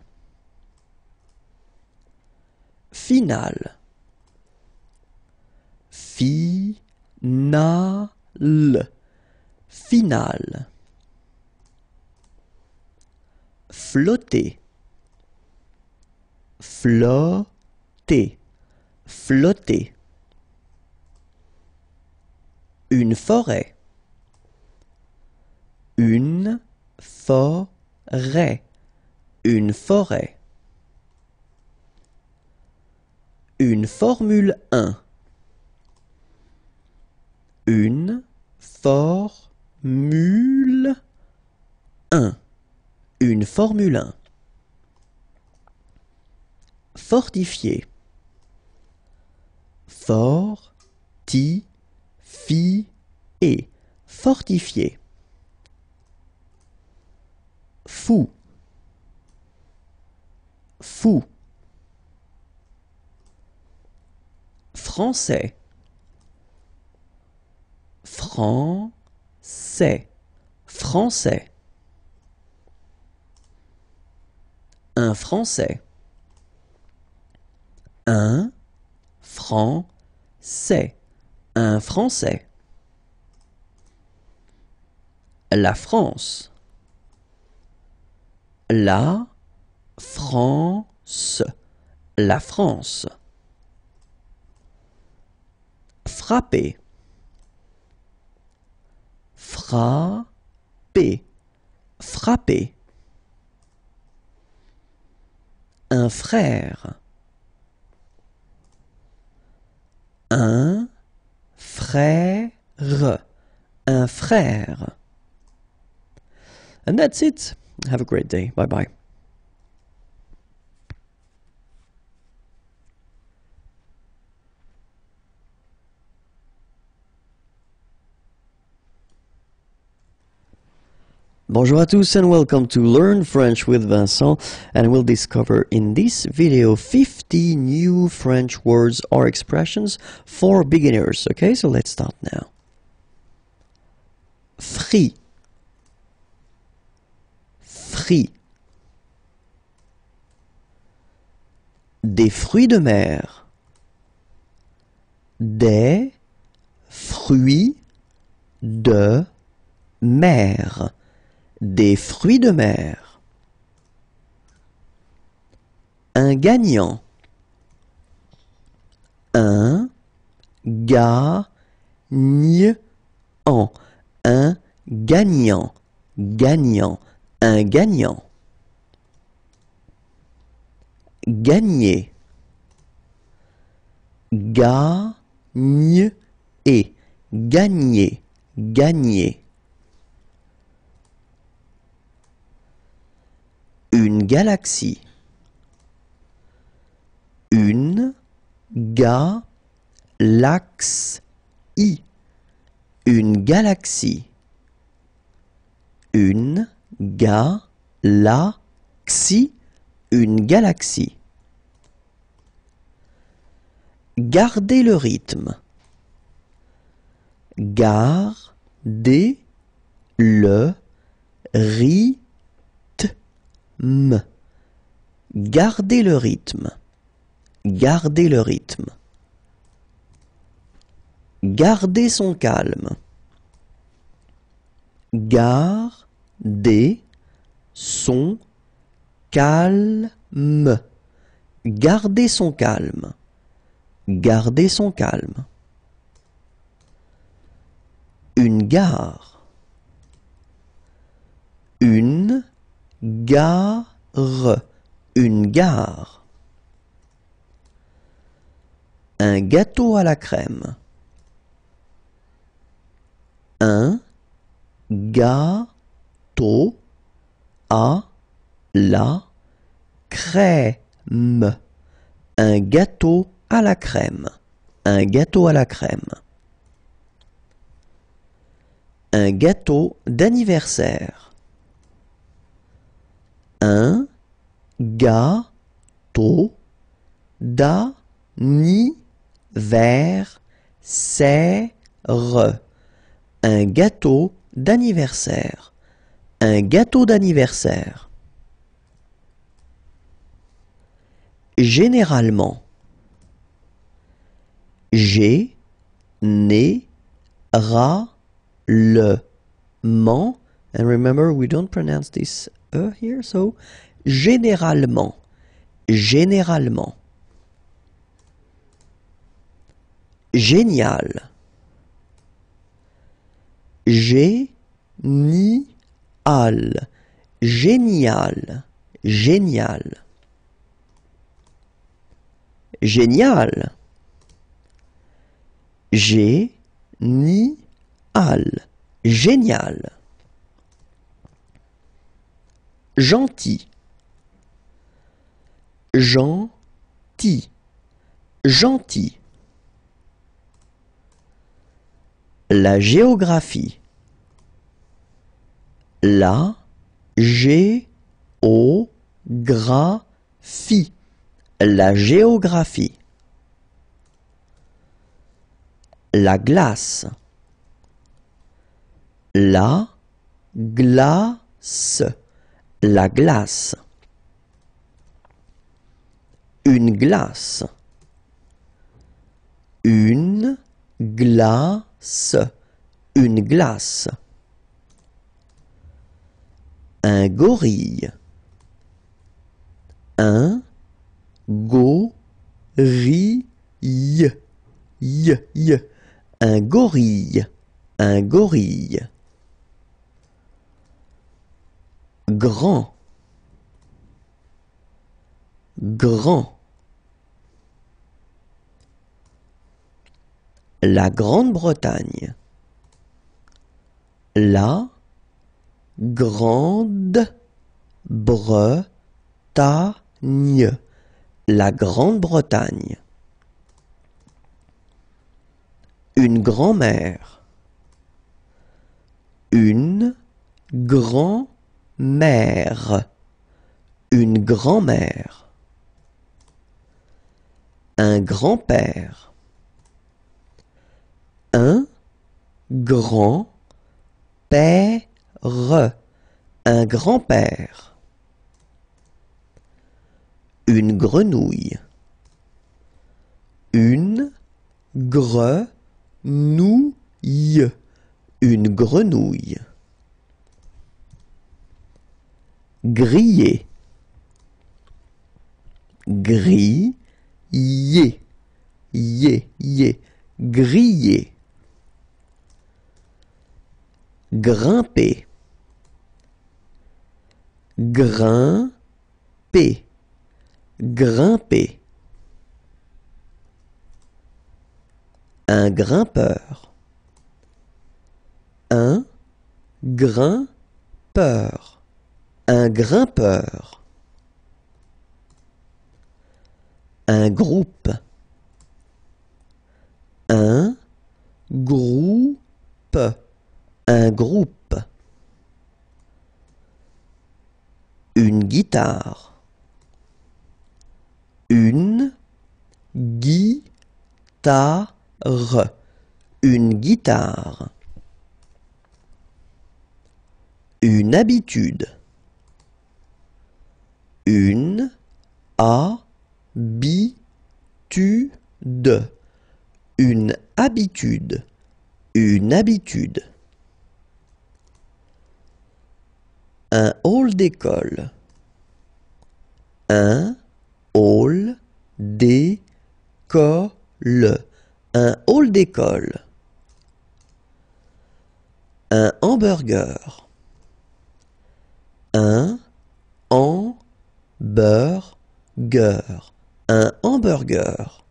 Final, final, Finale. Flotter. Flotter. Flotter. Une forêt. Une forêt, une forêt. Une Formule 1. Une Formule 1. Une Formule 1. Fortifier. Fortifier. Fortifier fou fou français français français un français un français un français la France la France. La France. Frapper. Frapper. Frapper. Un frère. Un frère. Un frère. And that's it. Have a great day. Bye bye. Bonjour à tous and welcome to Learn French with Vincent and we'll discover in this video 50 new French words or expressions for beginners. Okay, so let's start now. Free Des fruits de mer. Des fruits de mer. Des fruits de mer. Un gagnant. Un gagnant. Un gagnant. Gagnant. Un gagnant. Gagner. Gagne et gagner, gagner. Une galaxie. Une galaxie. Une galaxie. Une ga la xi une galaxie. Gardez le rythme. Gardez le rythme. Gardez le rythme. Gardez le rythme. Gardez son calme. Gare des son calme. Gardez son calme. Gardez son calme. Une gare. Une gare. Une gare. Un gâteau à la crème. Un gare à la crème. Un gâteau à la crème. Un gâteau à la crème. Un gâteau d'anniversaire. Un gâteau d'anniversaire. Un gâteau d'anniversaire. Un gâteau d'anniversaire. Généralement. J'ai né ra le ment. And remember, we don't pronounce this e here, so généralement. Généralement. Génial. Gé-ni- génial génial, génial. Génial. Génial, génial. Gentil. Gentil, gentil. La géographie la géographie. La géographie. La glace. La glace. La glace. Une glace. Une glace. Une glace un gorille. Un gorille. Un gorille. Un gorille. Grand. Grand. La Grande-Bretagne. La Grande-Bretagne. La Grande-Bretagne. Une grand-mère. Une grand-mère. Une grand-mère. Un grand-père. Un grand-père re, un grand-père. Une grenouille. Une grenouille. Une grenouille. Griller. Griller. Yé, yé. Griller. Grimper grimper, grimper. Un grimpeur, un grimpeur, un grimpeur. Un groupe, un groupe, un groupe. une guitare. Une guitare. Une guitare. Une habitude. Une habitude. Une habitude. Une habitude. Un hall d'école. Un hall d'école. Un hall d'école. Un hamburger. Un hamburger. Un hamburger.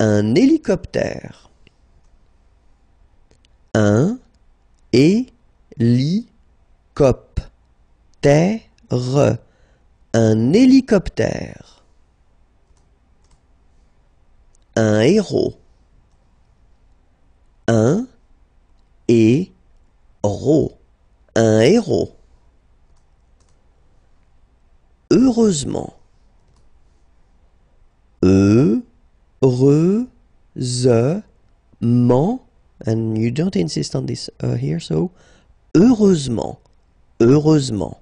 Un hélicoptère. Un hélicoptère Hélicoptère. Un hélicoptère. Un héros. Un héros. Un héros. Heureusement. Heureusement. And you don't insist on this uh, here, so. Heureusement, heureusement.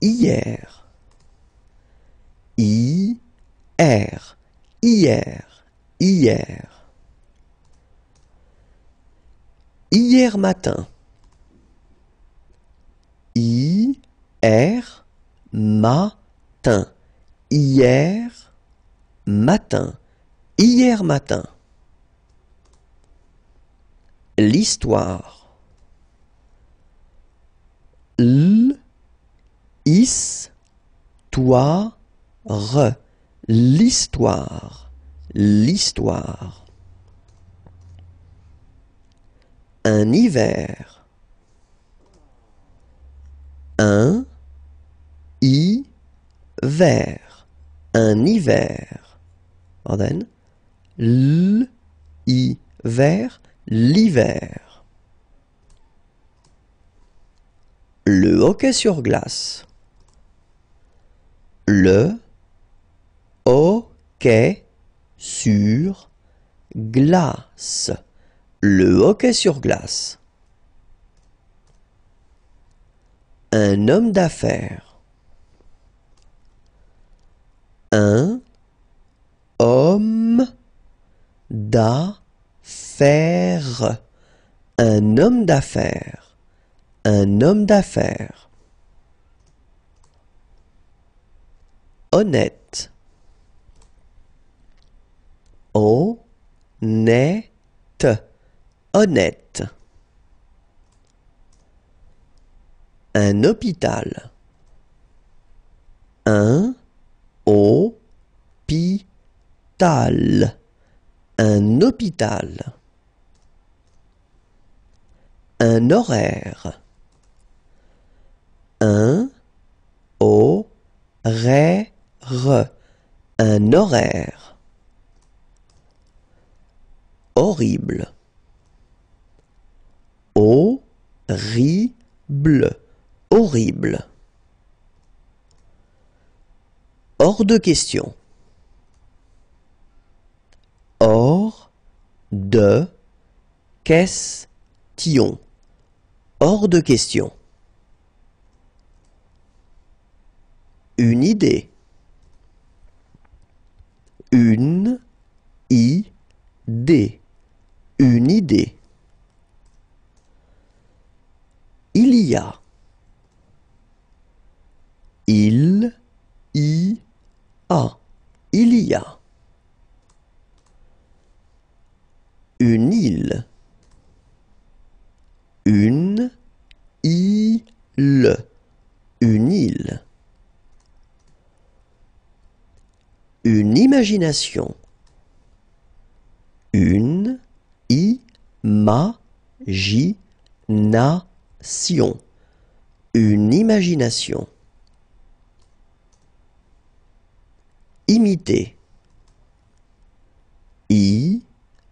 Hier. i R. Hier. Hier. Hier matin. I. R. Matin. Hier matin. Hier matin l'histoire. re L'histoire. L'histoire. Un hiver. Un hiver. Un hiver. i L'hiver L'hiver. Le hockey sur glace. Le hockey sur glace. Le hockey sur glace. Un homme d'affaires. Un homme d'affaires un homme d'affaires, un homme d'affaires. Honnête. Honnête. Honnête. Un hôpital. Un hôpital. Un hôpital un horaire. Un horaire. Un horaire. Horrible. Horrible. Horrible. Hors de question. Hors de question. Hors de question. Une idée. Une idée. Une idée. Il y a. Il y a. Il y a. Une île une île, une île. Une imagination, une imagination, une imagination. Imiter,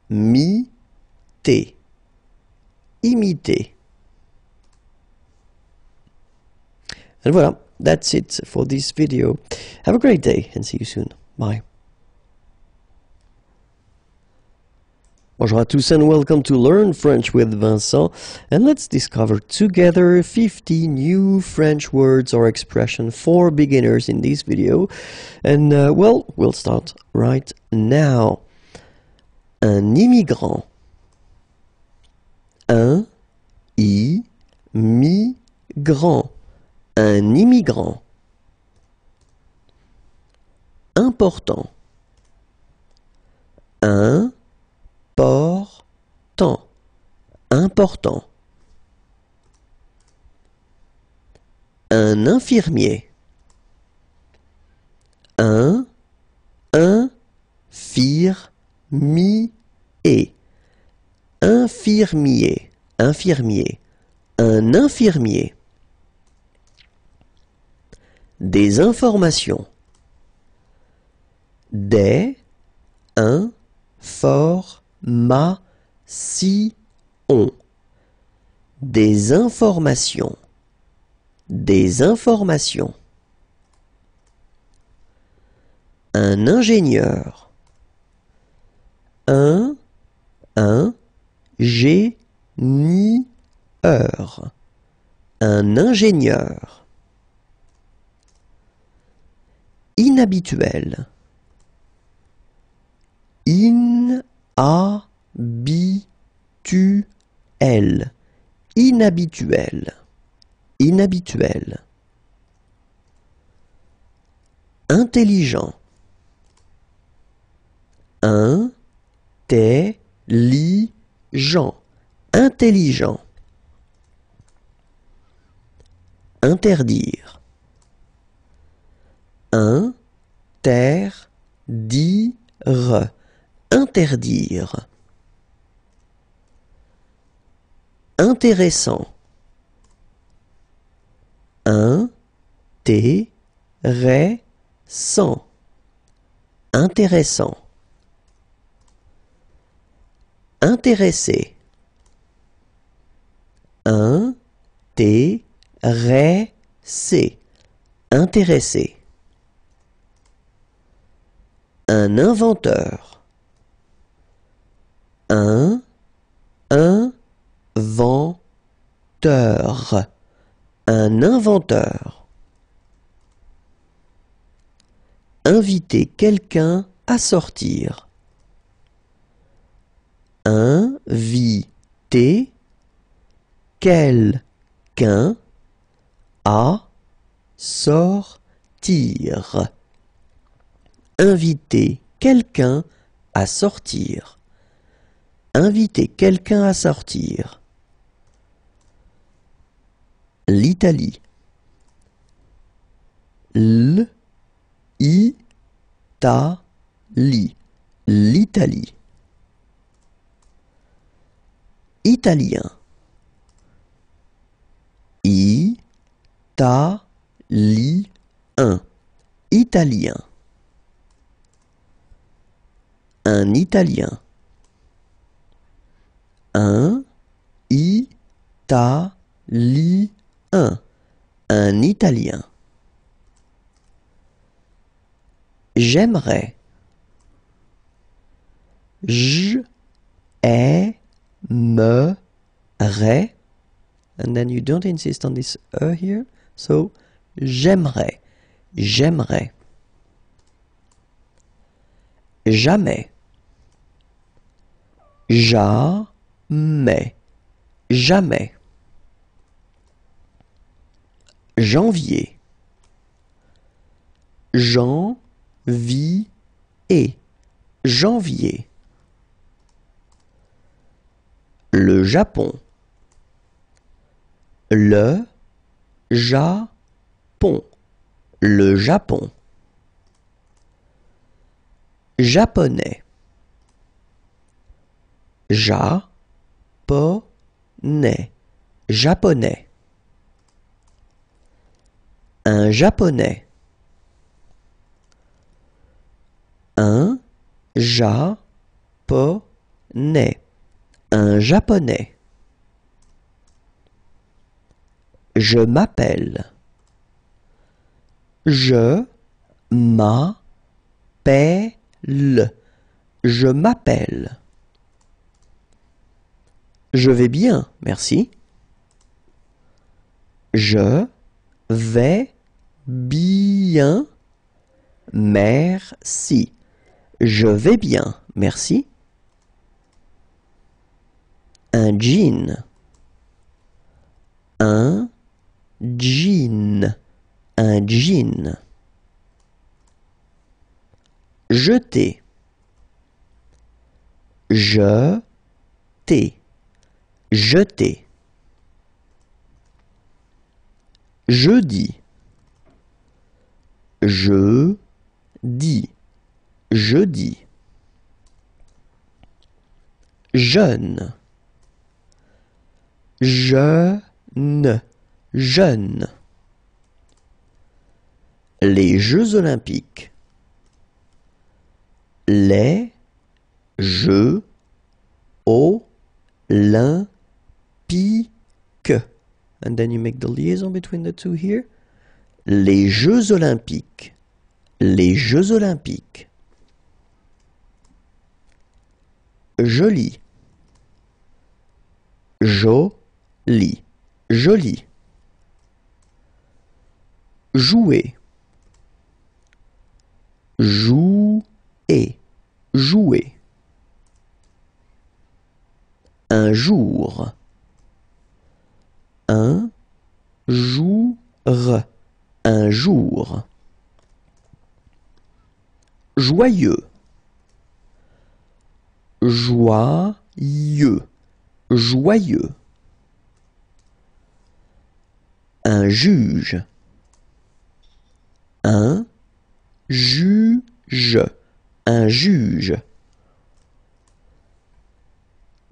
imiter imiter. And voilà, that's it for this video. Have a great day and see you soon. Bye. Bonjour à tous and welcome to Learn French with Vincent and let's discover together 50 new French words or expression for beginners in this video and uh, well, we'll start right now. Un immigrant 1, I, Mi, Grand. Un immigrant. Important. Un port, temps. Important. Un infirmier. 1, 1, Fire, Mi, et infirmier, infirmier, un infirmier. Des informations. Des informations. Des informations. Des informations. Un ingénieur. Un, un, ni Génieur, un ingénieur. Inhabituel. in a l, Inhabituel. Inhabituel. Intelligent. Intelligent Jean intelligent. Interdire. dire Interdire. Intéressant. t sans Intéressant intéressé. Intéressé. Intéressé. Un inventeur. Un inventeur. Un inventeur. Inviter quelqu'un à sortir inviter quelqu'un à sortir. Inviter quelqu'un à sortir. Inviter quelqu'un à sortir. L'Italie. L'Italie. L'Italie. italien. I ta li un italien. Un italien. Un i ta li un un italien. J'aimerais. J ai me, re. And then you don't insist on this e here. So, j'aimerais, j'aimerais. Jamais. Jamais, jamais. Janvier. Janvier. et janvier. Le Japon Le Japon. Le Japon Japonais ja Japonais Un Japonais Un Japonais un Japonais. Je m'appelle. Je m'appelle. Je m'appelle. Je vais bien, merci. Je vais bien, merci. Je vais bien, merci. Un jean. Un jean. Un jean. Jeter. Je t'ai. je Jeudi. Je dis. dis Jeune ne jeune. Les Jeux olympiques. Les Jeux olympiques. And then you make the liaison between the two here. Les Jeux olympiques. Les Jeux olympiques. Joli. Jo Lit joli. Jouer. joue et jouer. Un jour. Un jour. Un jour. Joyeux. Joyeux. Joyeux un juge un juge un juge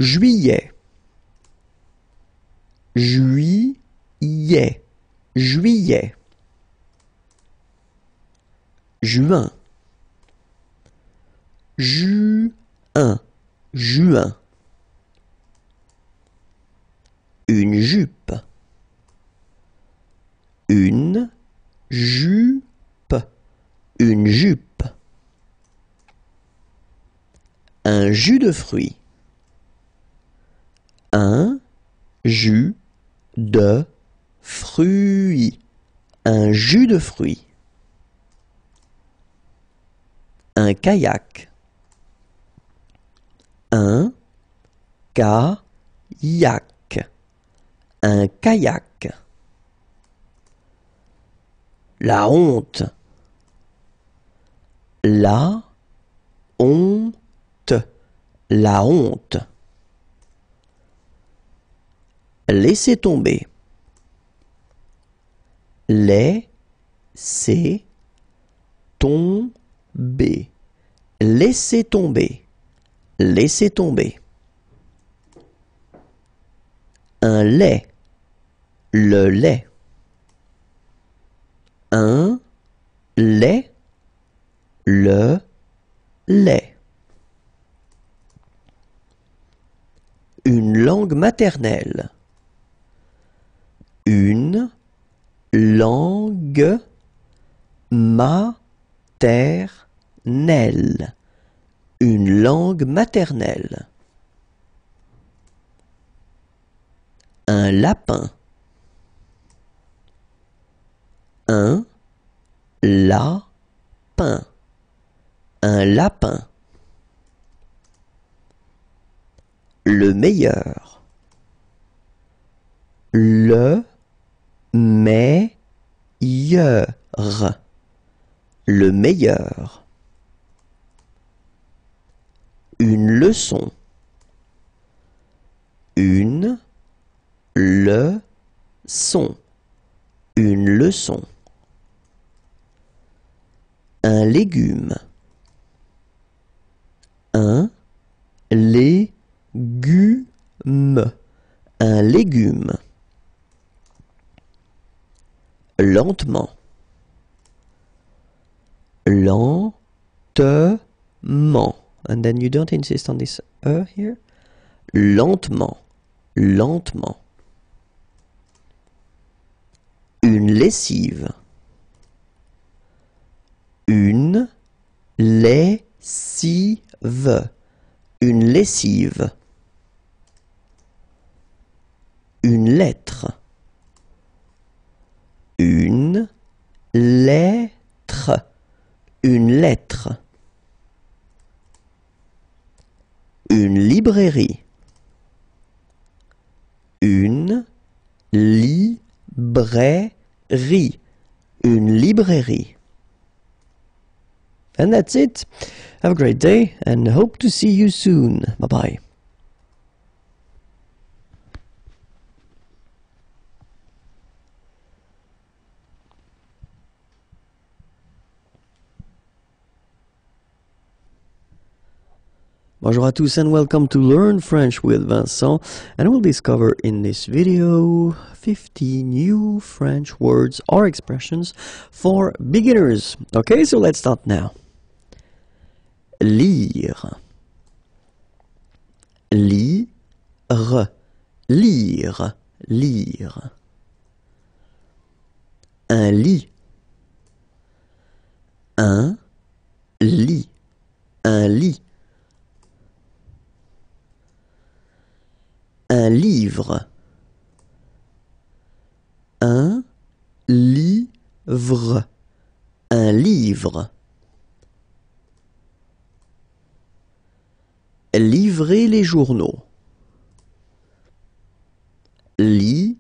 juillet juillet juillet juin juin juin une jupe une jupe, une jupe. Un jus de fruits. Un jus de fruits. Un jus de fruits. Un kayak. Un kayak. Un kayak la honte. La honte. La honte. Laissez tomber. Laissez tomber. Laissez tomber. Laissez tomber. Un lait. Le lait un, le, lait. Une langue maternelle. Une langue maternelle. Une langue maternelle. Un lapin un lapin, un lapin. Le meilleur, le meilleur, le meilleur. Une leçon, une leçon, une leçon un légume. Un légume. Un légume. Lentement. Lentement. And then you don't insist on this E here. Lentement. Lentement. Une lessive une lessive, une lessive. Une lettre. Une lettre. Une lettre. Une librairie. Une librairie. Une librairie. And that's it. Have a great day and hope to see you soon. Bye bye. Bonjour à tous and welcome to Learn French with Vincent and we'll discover in this video 50 new French words or expressions for beginners. Okay, so let's start now. lire lire lire lire un lit un lit un lit un livre un livre un livre Livrer les journaux. li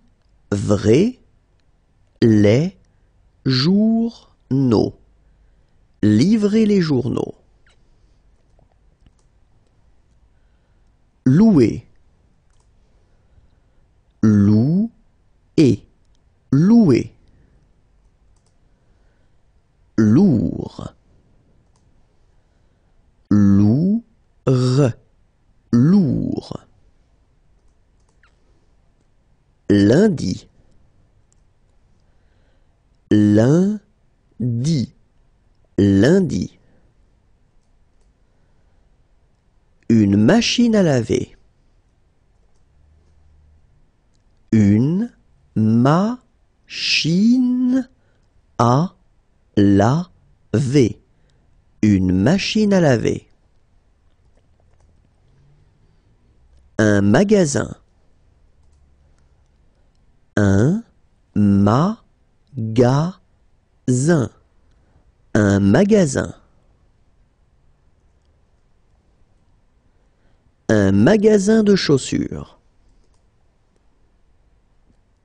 les journaux. Livrer les journaux. Louer. Lou et louer. Lourd. lundi lundi lundi une machine à laver une machine à laver une machine à laver un magasin un ma un magasin. Un magasin de chaussures.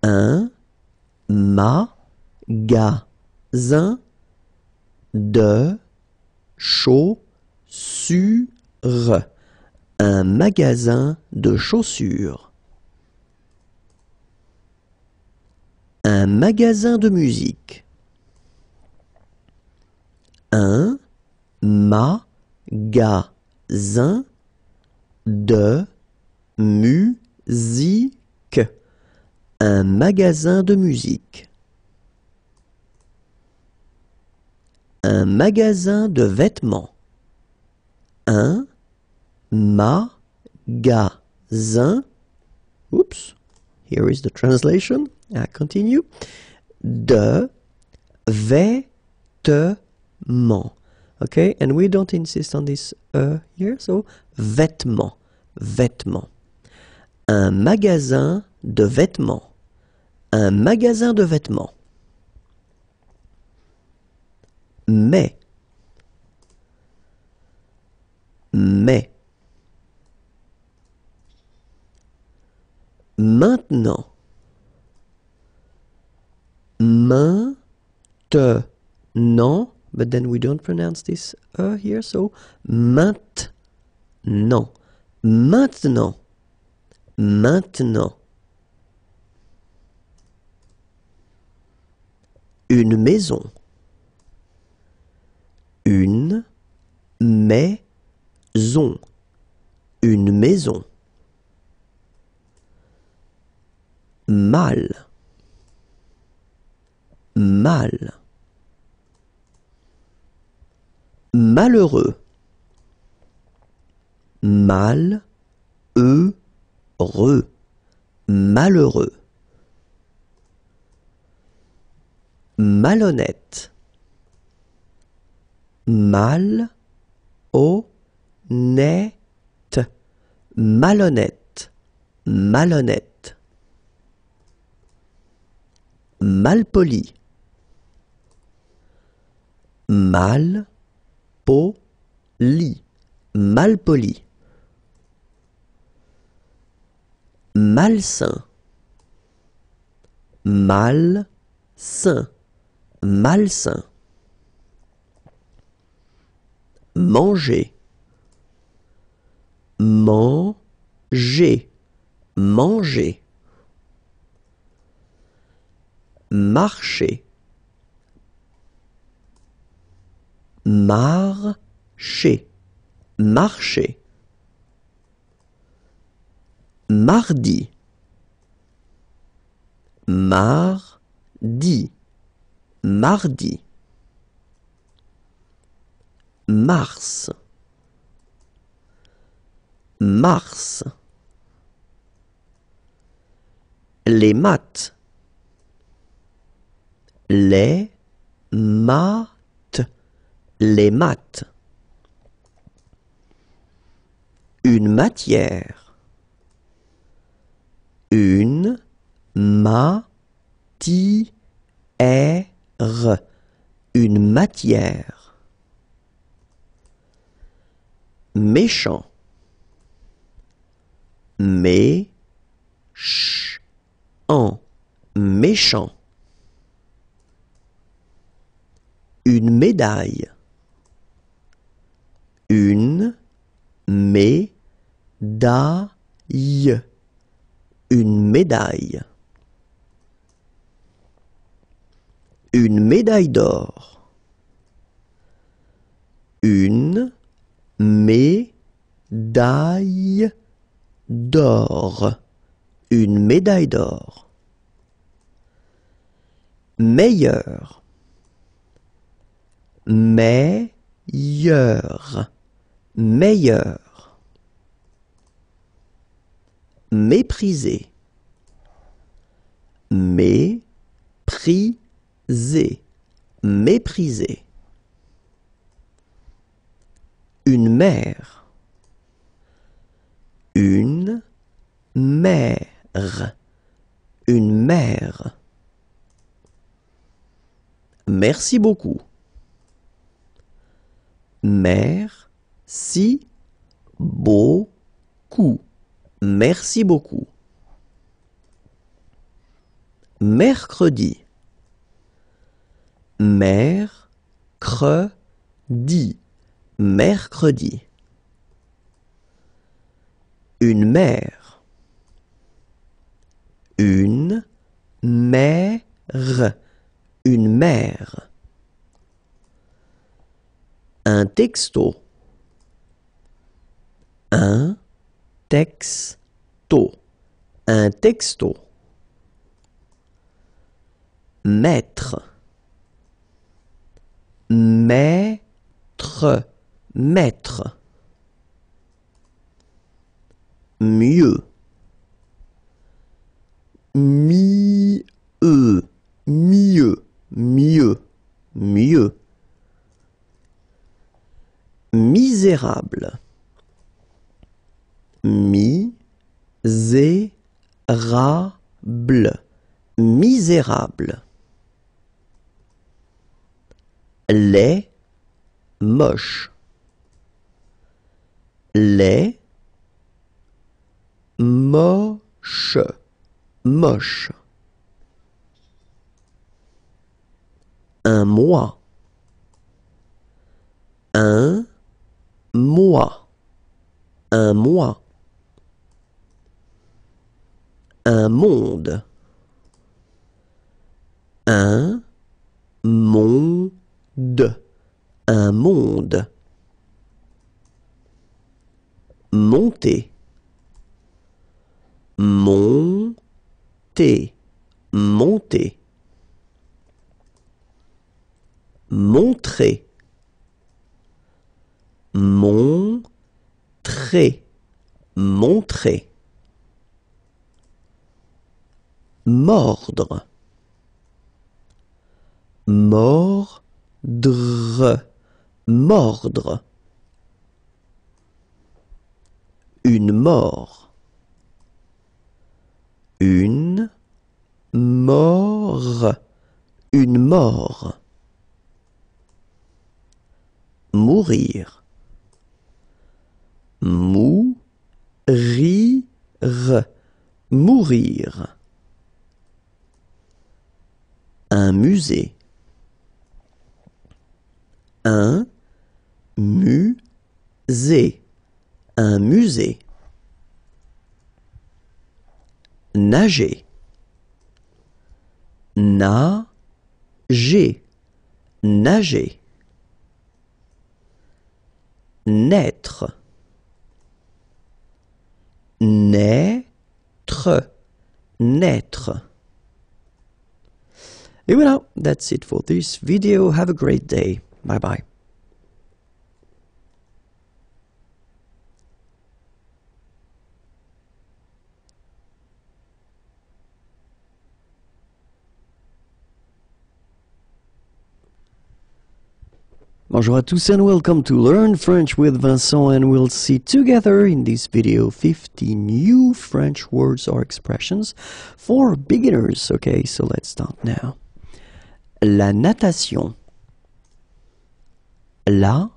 Un ma de chaussures. Un magasin de chaussures. Un magasin de musique. Un magasin de musique. Un magasin de musique. Un magasin de vêtements. Un magasin. Oops, here is the translation. I ah, continue, de vêtements. Okay, and we don't insist on this e here, so vêtements, vêtements. Un magasin de vêtements. Un magasin de vêtements. Mais. Mais. Maintenant maintenant, but then we don't pronounce this uh here, so maintenant, maintenant, maintenant. Une maison, une maison, une maison. Mal mal. malheureux mal e re malheureux malhonnête mal o net malhonnête malhonnête malpoli mal po mal malpoli malsain mal sain malsain manger manger manger marcher Marcher, marcher. Mardi, mardi, mardi. Mars, mars. Les maths, les maths les maths. Une matière. Une ma Une matière. Méchant. Mais méchant. Une médaille une médaille, une médaille, une médaille d'or, une médaille d'or, une médaille d'or. Meilleur, meilleur meilleur mépriser mépriser méprisé une mère une mère une mère merci beaucoup mère si beaucoup. Merci beaucoup. Mercredi. Mercredi. Mercredi. Une mère. Une mère. Une mère. Un texto un texto, un texto. Maître, maître, maître. Mieux, mieux, mieux, mieux, mieux. Misérable Misérable, misérable. Les moches. Les moches, moche. Un mois. Un mois. Un mois un monde. Un monde. Un monde. Monter. Monter. Monter. Montrer. Montrer. Montrer. Mordre. Mordre. Mordre. Une mort. Une mort. Une mort. Mourir. Mourir. Mourir un musée. Un musée. Un musée. Nager. Nager. Nager. Naître. Naître. Naître. Even now, that's it for this video. Have a great day. Bye bye. Bonjour à tous and welcome to Learn French with Vincent and we'll see together in this video 50 new French words or expressions for beginners. Okay, so let's start now. La natation. La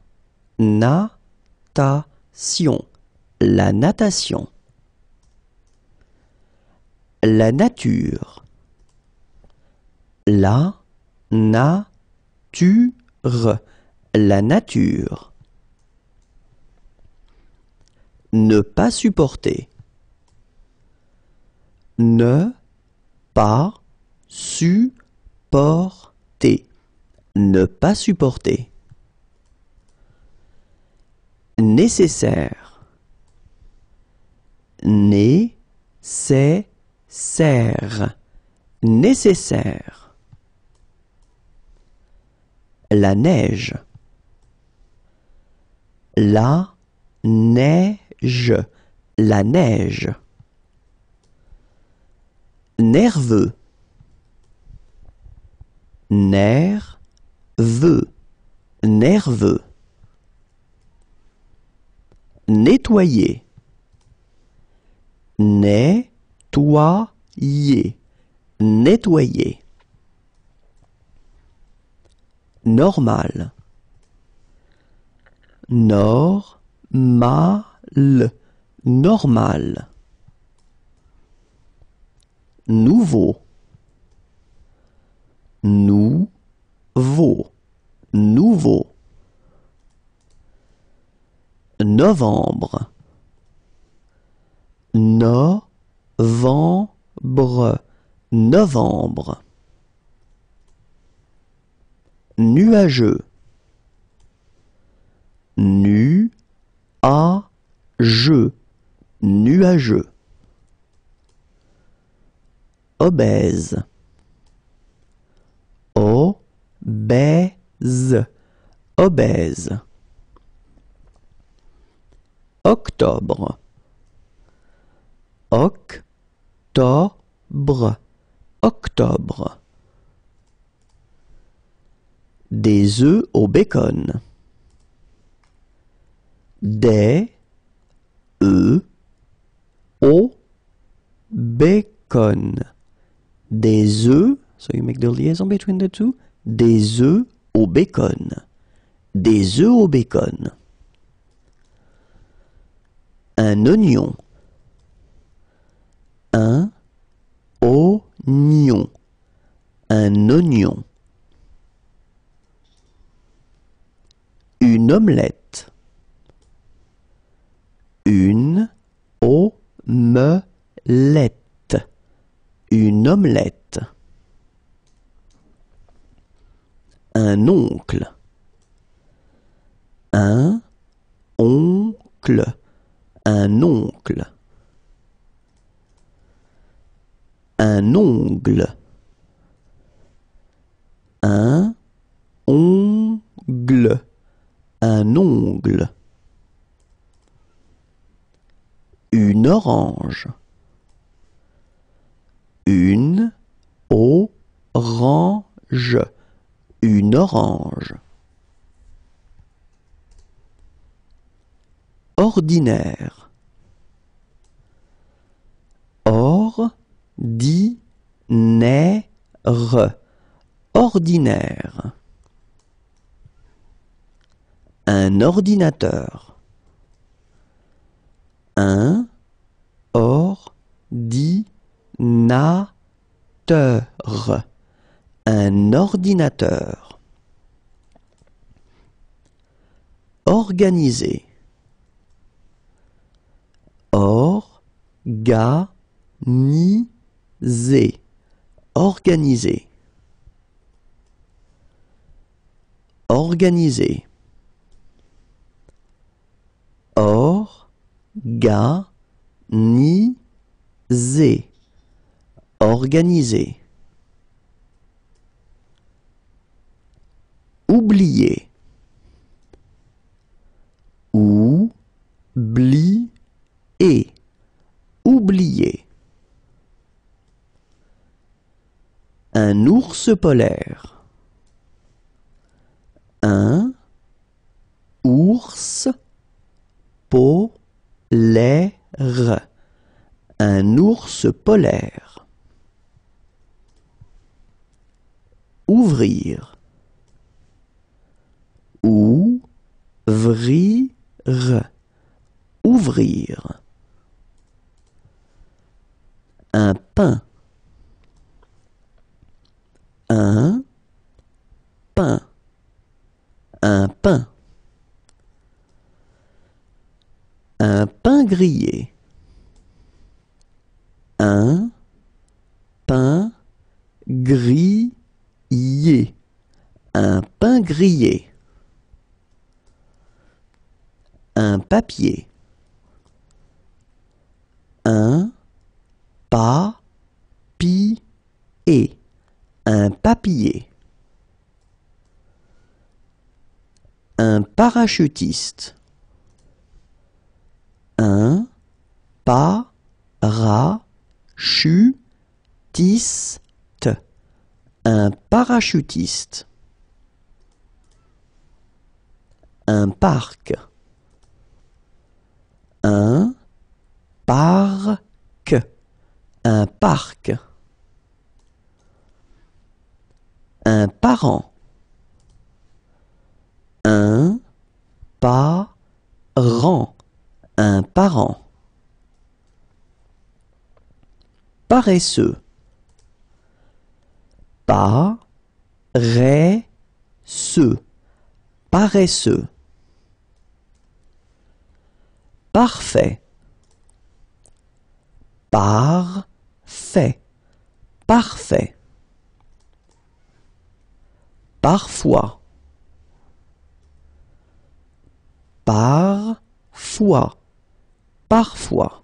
natation. La natation. La nature. La nature. La nature. Ne pas supporter. Ne pas supporter ne pas supporter. Nécessaire. Nécessaire. Nécessaire. La neige. La neige. La neige. Nerveux Nerveux, nerveux. Nettoyer. Nettoyer. Nettoyer. Normal. Normal. Normal. Nouveau nous nouveau novembre novembre, novembre nuageux nu a je, nuageux obèse Obèse, obèse octobre octobre, octobre des œufs au bacon des œufs au bacon des œufs So you make the liaison between the two. Des œufs au bacon. Des œufs au bacon. Un oignon. Un oignon. Un oignon. Une omelette. Une omelette. Une omelette. un oncle. Un oncle. Un oncle. Un ongle. Un ongle. Un ongle. Une orange. Une orange une orange. Ordinaire. or Ordinaire. Ordinaire. Un ordinateur. Un ordinateur. Un ordinateur. Organiser. Organiser. Organiser. ni Organiser. organisé oublier. Oublier. Oublier. Un ours polaire. Un ours polaire. Un ours polaire. Ouvrir. Vrir, ouvrir. Un pain. Un pain. Un pain. Un pain grillé. Un pain grillé. Un pain grillé. papier. Un pas pi et un papier. Un parachutiste. Un parachutiste. Un parachutiste. Un parc un parc, un parc. Un parent, un parent, un parent. Paresseux, paresseux, paresseux. Parfait. Parfait. Parfait. Parfois. Parfois. Parfois.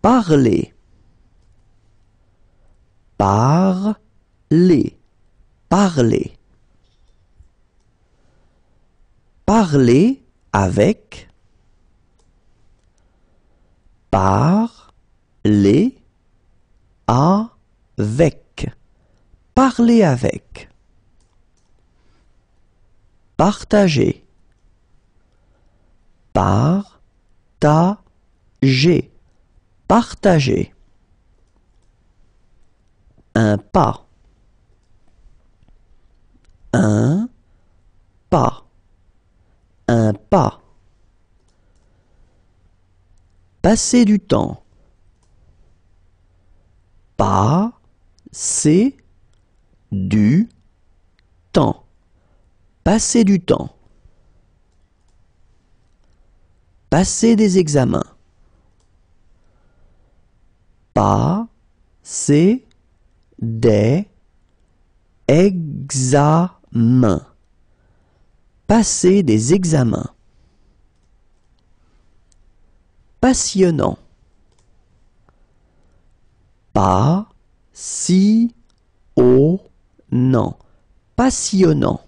Parler. Parler. Parler. Parler avec, par, les, avec, parler avec, partager, par, ta, partager, un pas, un pas un pas. Passer du temps. Pas, c'est du temps. Passer du temps. Passer des examens. Pas, c'est des examens. Passer des examens. Passionnant. Pas si haut non. Passionnant.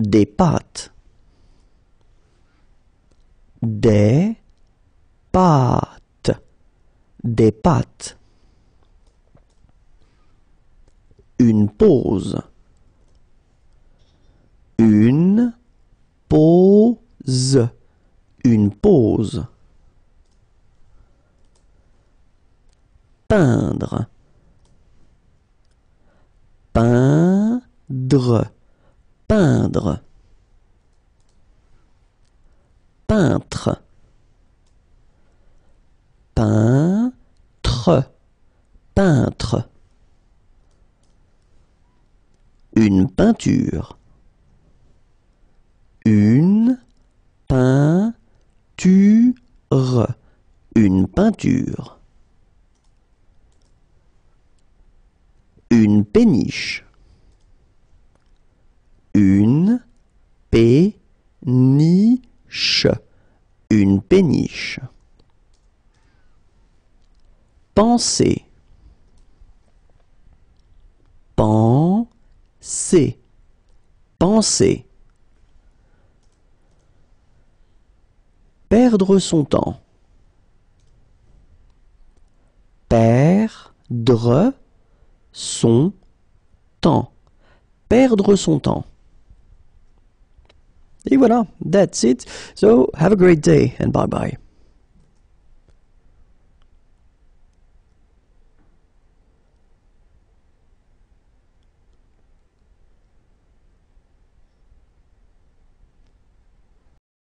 Des pâtes. Des pâtes. Des pâtes. Une pause. Une pause. Une pause. Peindre. Peindre. Peindre. Peintre. Peintre. Peintre. Une peinture une peinture, une peinture. Une péniche, une péniche, une péniche. Penser, penser, penser. Perdre son temps. Perdre son temps. Perdre son temps. Et voilà, that's it. So, have a great day and bye bye.